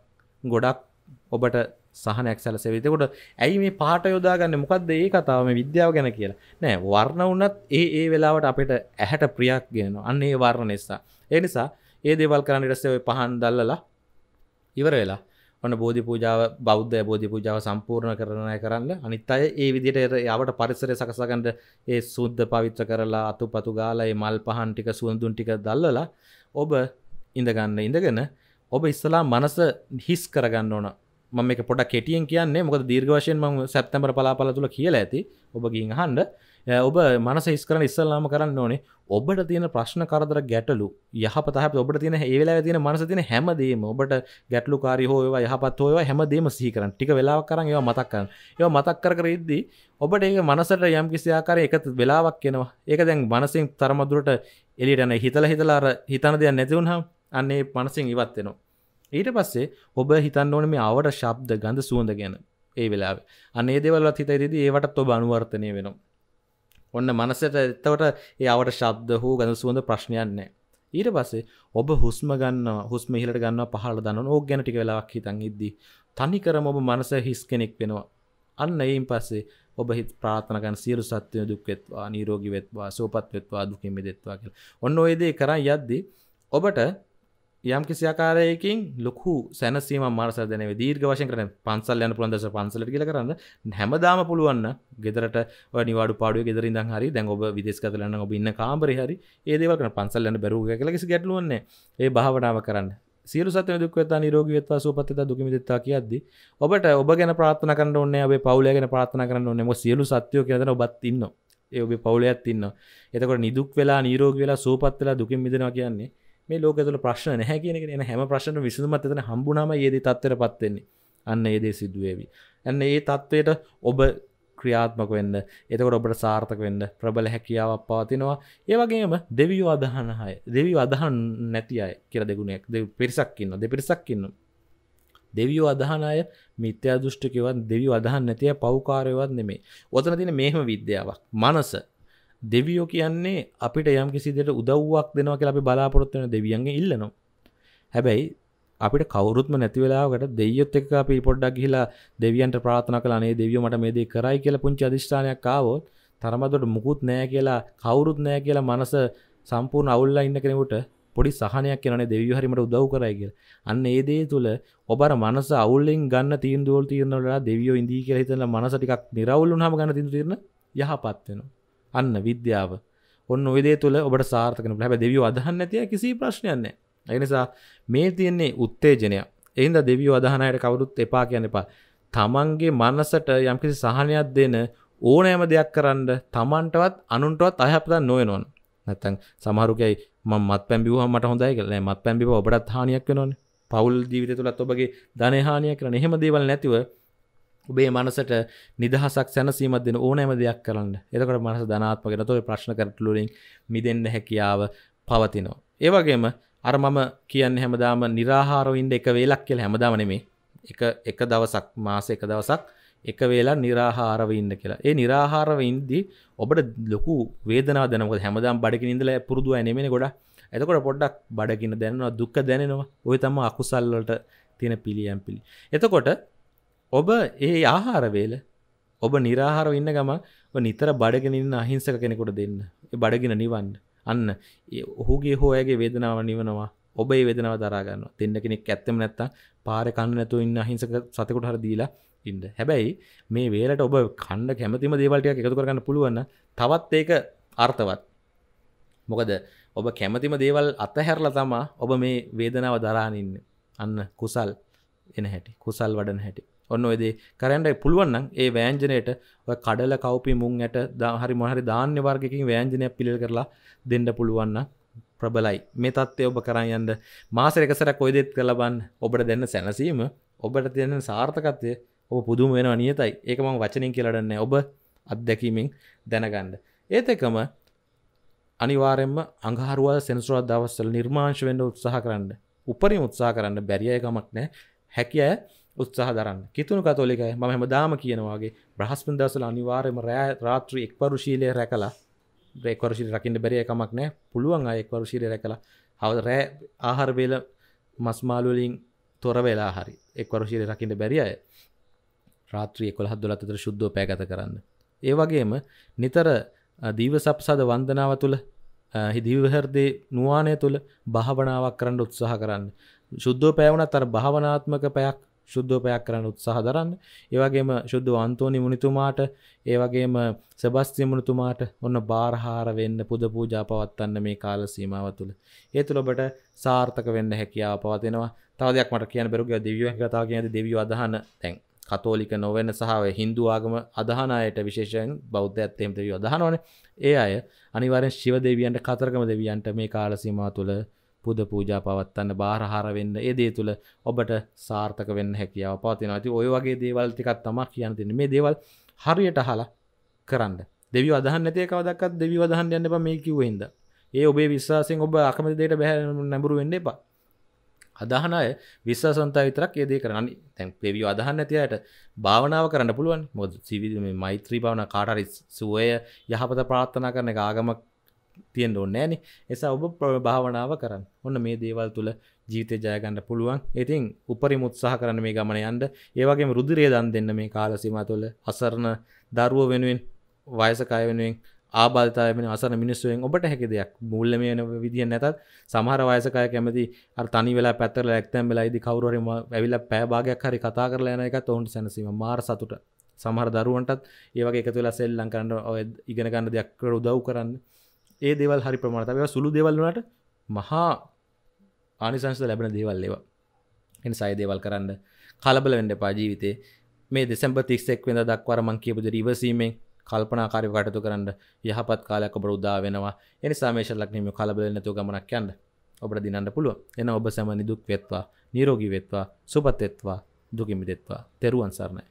ගොඩක් ඔබට සහනයක් සැල සෙවිතකොට ඇයි මේ පහට යොදාගන්න මොකක්ද ඒ කතාවම විද්‍යාව ගැන කියලා නෑ වර්ණ වනත් ඒ ඒ වෙලාවට අපට ඇහැට ප්‍රියක් ගෙන අන්නේ වර්ණ නිසා ඒ නිසා ඒ දේවල් කරන්න රස්සේ පහන් දල්ලලා ඉවර වෙලා ඔන්න බෝධි පූජාව බෞද්ධ බෝධි පූජාව සම්පූර්ණ කරනය කරන්න අනිත් අය ඒ විදිට යාවට පරිසරය සකසගඩ ඒ සුද්ධ පවිත්‍ර කරලා අතු පතු ගාලයි මල් පහන් ටික සුවඳුන් ටික දල්ලලා ඔබ ඉඳගන්න ඉඳගෙන ඔබ ඉස්සලා මනස හිස් කරගන්න ඕන මම එක පොඩ කෙටියෙන් කියන්නේ මොක දීර්ඝවශයෙන් ම සැප්තැමර පලාපල තුළ කියලා ඇති ඔබගින් හන්ඩ ඔබ මනස ඉස්කරන ඉස්සල්ලාම කරන්න ඕනේ ඔබට තියෙන ප්‍රශ්න කරදර ගැටලු යහපතහ ඔබට තියෙන ඒවෙලා තියෙන මනස තියෙන හැමදීම ඔබට ගැටලු කාරි හෝ ඒවා යහපත් හෝ හැමදීම සීකරන ටික වෙලාවක් කරන් ඒවා මතක් කරන ඒවා මතක් කර කර ඉද්දී ඔබට ඒක මනසට යම් කිසි ආකාරයක එකතු වෙලාවක් එනවා ඒක දැන් මනසින් තරමදුරට එළියට යන හිතලා හිතලා අර හිතන දෙයක් නැති වුනහම අන්නේ මනසින් ඉවත් වෙනවා ඊට පස්සේ ඔබ හිතන්න ඕනේ මේ ආවට ශබ්ද ගඳ සුවඳ ගැන ඒ වෙලාවේ අනේ දේවල්වත් හිතේ දීදී ඒවටත් ඔබ අනුවර්තනය වෙනවා ඔන්න මනසට එතවට ඒවට ශබ්ද හෝ ගඳ සුවඳ ප්‍රශ්නයන්නේ ඊට පස්සේ ඔබ හුස්ම ගන්න හුස්ම හිලට ගන්න පහල දන්න ඕ ගැනටි වෙලාක් හිතන් ඉද්දී තනිකරම ඔබ මනස හිස් කෙනෙක් වෙනවා අන්න එයින් පස්සේ ඔබ හිත් ප්‍රාථනකන් සියලු සත්වය දුක්වෙත්වා නීරෝගි වෙත්වා සෝපත් වෙත්වා දුකින් මෙදෙත්වා කියල ඔන්න ඔයදේ කර යද්දී ඔබට යම් කිසියාකාරයකින් ලොකු සැනසීම මාර්සදනව දීර්ග වශය කරන පන්සල් යන පුළන්දස පන්සලට කියල කරන්න හැමදාම පුළුවන්න ගෙදරට නිවාඩු පාඩු ගෙදර ඉඳ හරි දැන් ඔබ විදෙස් කතරන්න ඔබ ඉන්න කාම්බරි හරි ඒදවකන පන්සල්ලන්න බැරුග කලෙසි ගැටලුවන්නේ ඒ භාවනාව කරන්න සියලු සත දුක්වතා නිරෝගවත්වා සූපතත දුකමිදත්තා කියද්ද ඔබට ඔබ ගැන ප්‍රාත්න කරන්න ඔන්න ඔබේ පවුලගෙන ප්‍රාත්න කරන්න ඔන්නෙම සියලු සත්‍යයෝ කියදන ඔබත්තින්න ඒ ඔබේ පවුලයක්ත්තින්න එතකට නිදුක් වෙලා නිරෝග වෙලා සූපත් වෙලා දුකින් මිදෙනවා කියන්නේ මේ ලෝක තුළ ප්‍රශ්න නැහැ කියනෙ එන හැම ප්‍රශ්න විසඳමත් එතන හම්බුනාම ඒද තත්වර පත්වෙන්නේ අන්න ඒදේ සිදුවේවි. ඇන්න ඒ තත්ත්වයට ඔබ ක්‍රියාත්මක වෙන්න එතකොට ඔබට සාර්ථක වෙන්න ප්‍රබල හැකියාවක් පවතිනවා ඒවගේම දෙවියෝ අදහනහය දෙවී අදහන් නැති අය කියර දෙගුණයක් දෙ පිරිසක්කින්න දෙ පිරිසක්කින්න දෙවියෝ අදහනය මිත්‍යා දෘෂ්ටිකවත් දෙවි අදහන් නැතිය පවකාරයවත් නෙමේ ඔතන තින මෙහම විද්‍යාවක් මනස දෙවියෝ කියන්නේ අපිට යම් කිසිදට උදව්වක් දෙනවා කියලා අපි බලාපොරොත්වන දෙවියන්ගේ ඉල්ලනවා හැබැයි අපිට කවරුත්ම නැතිවෙලාකට දෙයොත් එක අපි පොඩ්ඩක් ගිහිලා දෙවියන්ට ප්‍රාථන කලානේ දෙවියෝ මට මේ දේ කරයි කියලා පුංචි අධිෂ්ඨානයක් ආවොත් තරමදොට මුකුත් නෑ කියලා කවුරුත් නෑ කියලා මනස සම්පූර්ණ අවුල්ල ඉන්න කෙනෙකුට පොඩි සහනයක් කියනේ දෙවියෝ හරිමට උදව් කරයි කියලා. අන්න ඒ දේ තුල ඔබර මනස අවුල්ලෙන් ගන්න තීන්දුවල් తీරනවලා දෙවියෝ ඉඳී කියලා හිතනලා මනස ටිකක් නිරවුල් වුණාම ගන්න තීන්දුව తీරන යහපත් වෙනවා. අන්න විද්‍යාව ඔන්න ඔයදේ තුළ ඔබට සාර්ථකන හැබ දෙවියෝ අදහන්න ඇතිය කිසි ප්‍රශ්නයන්නේ එනිසා මේ තියෙන්නේ උත්තේජනය එහින්ද දෙවියෝ අදහනයට කවුරුත් එපා කියන්න එපා තමන්ගේ මන්නසට යම්කිසි සහනයක් දෙන ඕනෑම දෙයක් කරන්න තමන්ටවත් අනුන්ටවත් අයහපතන් නොයනොන් නැත්තන් සමහරුකයි මත් පැබිව මට හොඳයි කලේ මත් පැබිව ඔබටත් හානියක් වෙනොන් පවුල් ජීවිත තුළත් ඔබගේ ධනහානියක් කරන එහෙම දේවල් නැතිව ඔබේ මනසට නිදහසක් සැනසීම දෙන ඕනෑම දෙයක් කරන්න එතකට මනස ධනාත්මකට තොයි ප්‍රශ්න කරටලුලින් මිදන්න හැකියාව පවතිනෝ. ඒවගේම අර මම කියන්න හැමදාම නිරාහාරවින්ට එක වේලක් කියල හැමදාමනෙමේ එක දවසක් මාස එක දවසක් එක වෙලා නිරාහාරව ඉන්න කියලා ඒ නිරාහාරව ඉන්දී ඔබට ලොකු වේදනා දැනක හැමදාම් බඩකින් ඉඳල පුරුදුව නෙමෙන ගොඩ එතකොට පොඩ්ඩක් බඩකින්න දැනවා දුක්ක දැනෙනවා ඔය තම අකුසල්ලට තියෙන පිළියම් පිළි එතකොට ඔබ ඒ ආහාරවේල ඔබ නිරාහාරව ඉන්න ගම නිතර බඩගෙනන්න අහිංසක කෙනෙකුට දෙන්න බඩගෙන නිවන්න අන්න ඔහුගේ හෝයගේ වේදනාව නිවනවා ඔබේ වෙදනව දරාගන්න දෙන්න කෙනෙක් ඇත්තම නැත්තා පාර කන්න නැතු ඉන්න අහිංසක සතකුට හර දීලා ඉන්න හැබැයි මේ වේලට ඔබ කණ්ඩ කැමතිම දේවල්ටයක් එකතු කරගන්න පුළුවන්න තවත් ඒක අර්ථවත් මොකද ඔබ කැමතිම දේවල් අතහැරල තමා ඔබ මේ වේදනාව දරානින්න අන්න කුසල් එන හැටි කුසල් වඩන හැටි ඔන්න ඔයදේ කරන්ඩයි පුළුවන්න්න ඒ වෑන්ජනයට කඩල කවපි මුං ඇට දාහරි මහරි ධාන්‍ය වර්ගකින් වෑන්ජනයක් පිළි කරලා දෙන්න පුළුවන්න ප්‍රබලයි මේ තත්ත්ය ඔබ කරයන්ද මාසරකසර කොයිදෙත් කලබන් ඔබට දෙන්න සැනසීම ඔබට තියන්න සාර්ථකත්වය ඔබ පුදුම වෙන නියතයි ඒකම වචනින් කියලටන්න ඔබ අත්දැකීමෙන් දැනගන්න ඒත් එකම අනිවාරෙන්ම අංහරුවල් සෙනසුරත් දවස්සල් නිර්මාංශ වෙන්ඩ උත්සාහ කරන්න උපරිම උත්සා කරන්න බැරියයකමක් නෑ හැකිය උත්සාහ දරන්න කිතුුණු කතෝලිකයි ම හැම දාම කියනවාගේ බ්‍රහස්පන් දසල අනිවාර්යම රෑ රාත්‍රී එක්වරුශීලය රැකලා රෙක්වරශි රකින්න බැරියකමක් නෑ පුළුවන් අයෙක්වරුශීලය රැකලා හව රෑ ආහරබේල මස්මාලුලින් තොර වෙලා හරි එක්වරුශීලය රකින්න බැරි අය රාත්‍රී කොළ හදදුලතර ශුද්ධෝ පැගත කරන්න ඒවගේම නිතර දීව සප්සද වන්දනාව තුළ හිදිවහරදේ නුවානය තුළ භාවනාවක් කරන්න උත්සාහ කරන්න ශුද්ධෝ පැවුණ තර භාවනාත්මක පැයක් ශුද්ධෝපයක් කරන්න උත්සාහ දරන්න ඒවගේම ශුද්ධ අන්තෝනි මුනිතුමාට ඒවගේම සබස්ති මුණතුමාට ඔන්න බාරහාර වෙන්න පුද පූජා පවත්වන්න මේ කාල සීමාව තුළ ඒ තුළ ඔබට සාර්ථක වෙන්න හැකියාව පවතිනවා තවදයක් මට කියන බෙරුග දෙවිය කතා කියද දෙවිය අදහන තැන් කතෝලික නොවෙන සහව හින්දු ආගම අදහනයට විශේෂයෙන් බෞද්ධයත් එෙම දෙවිය අදහනවන ඒ අය අනිවරෙන් ශිව දෙවියන්ට කතරගම දෙවියන්ට මේ කාලසීමා තුළ පුද පූජා පවත්වන්න බාරහාර වෙන්න ඒදේ තුළ ඔබට සාර්ථක වෙන්න හැකියාව පවතින ඇති ඔය වගේ දේවල් ටිකත් තමක් කියන්න තින මේ දේවල් හරියට හලා කරන්න දෙවි අදහන්නතේ කවදක්ත් දෙවි වදහන් යන්න එප මේ කිව්වෙන්ද ඒ ඔබේ විශ්වාසයෙන් ඔබ අකමති දේට බැහැ නැඹුරු වෙන්න එපා අදහනය විශ්වාසන්තා විතරක් ඒදේ කරන්න තැන් පෙවිය අදහන්න ඇතියට භාවනාව කරන්න පුළුවන් මො සිවිද මෛත්‍රී භාවන කාටරි සුවය යහපත ප්‍රාත්ථනා කරන ආගමක් තියෙන් ඔන්නෑන එසා ඔබ භාවනාව කරන්න ඔන්න මේ දේවල් තුළ ජීතය ජයගන්න පුළුවන් ඉතින් උපරි මුත්සාහ කරන මේ ගමන යන්ඩ ඒවගේ රුදුරේ දන් දෙන්න මේ කාලසිම තුළ අසරණ දරුව වෙනුවෙන් වයසකාය වෙනුවෙන් ආබාතයමෙන අසර මිනිස්සුවෙන් ඔබට හැකි දෙයක් මුල්ල මේ වෙන විදිිය නැතත් සමහර වයසකාය කැමති අර්තනි වෙලා පැත්තර ඇක්තැම් වෙලායිදි කවරම ඇවිල පෑභාගයක් හරි කතා කරලයන එක ඔවුන් සැනසීම මාර සතුට සමහර දරුවන්ටත් ඒවගේ එකතුලා සෙල්ලං කරන්න ඔය ඉගෙනගන්න දෙයක් කර උදව් කරන්න ඒ දෙවල් හරි ප්‍රමාණත ව සුළු දෙවල්ලනට මහා ආනිසංස ලැබෙන දේවල් ඒවා එනි සයි දේවල් කරන්න කලබල වෙන්ඩ පාජීවිතේ මේ දෙසැම්ප තිස්සෙක් වෙන දක්වර මං කියපුද රිවසීමෙන් කල්පනාකාරය කටතු කරන්න යහපත් කාලයක් ඔබ උදා වෙනවා එනි සාමේශ ලක්නීම කලබලනතු ගමනක් යන්න ඔබට දිනන්න පුළුව එන ඔබ සැම නිදුක් වෙත්වා නිරෝගී වෙත්වා සුපත්වෙත්වා දුකිමිදෙත්වා තෙරුවන් සරණයි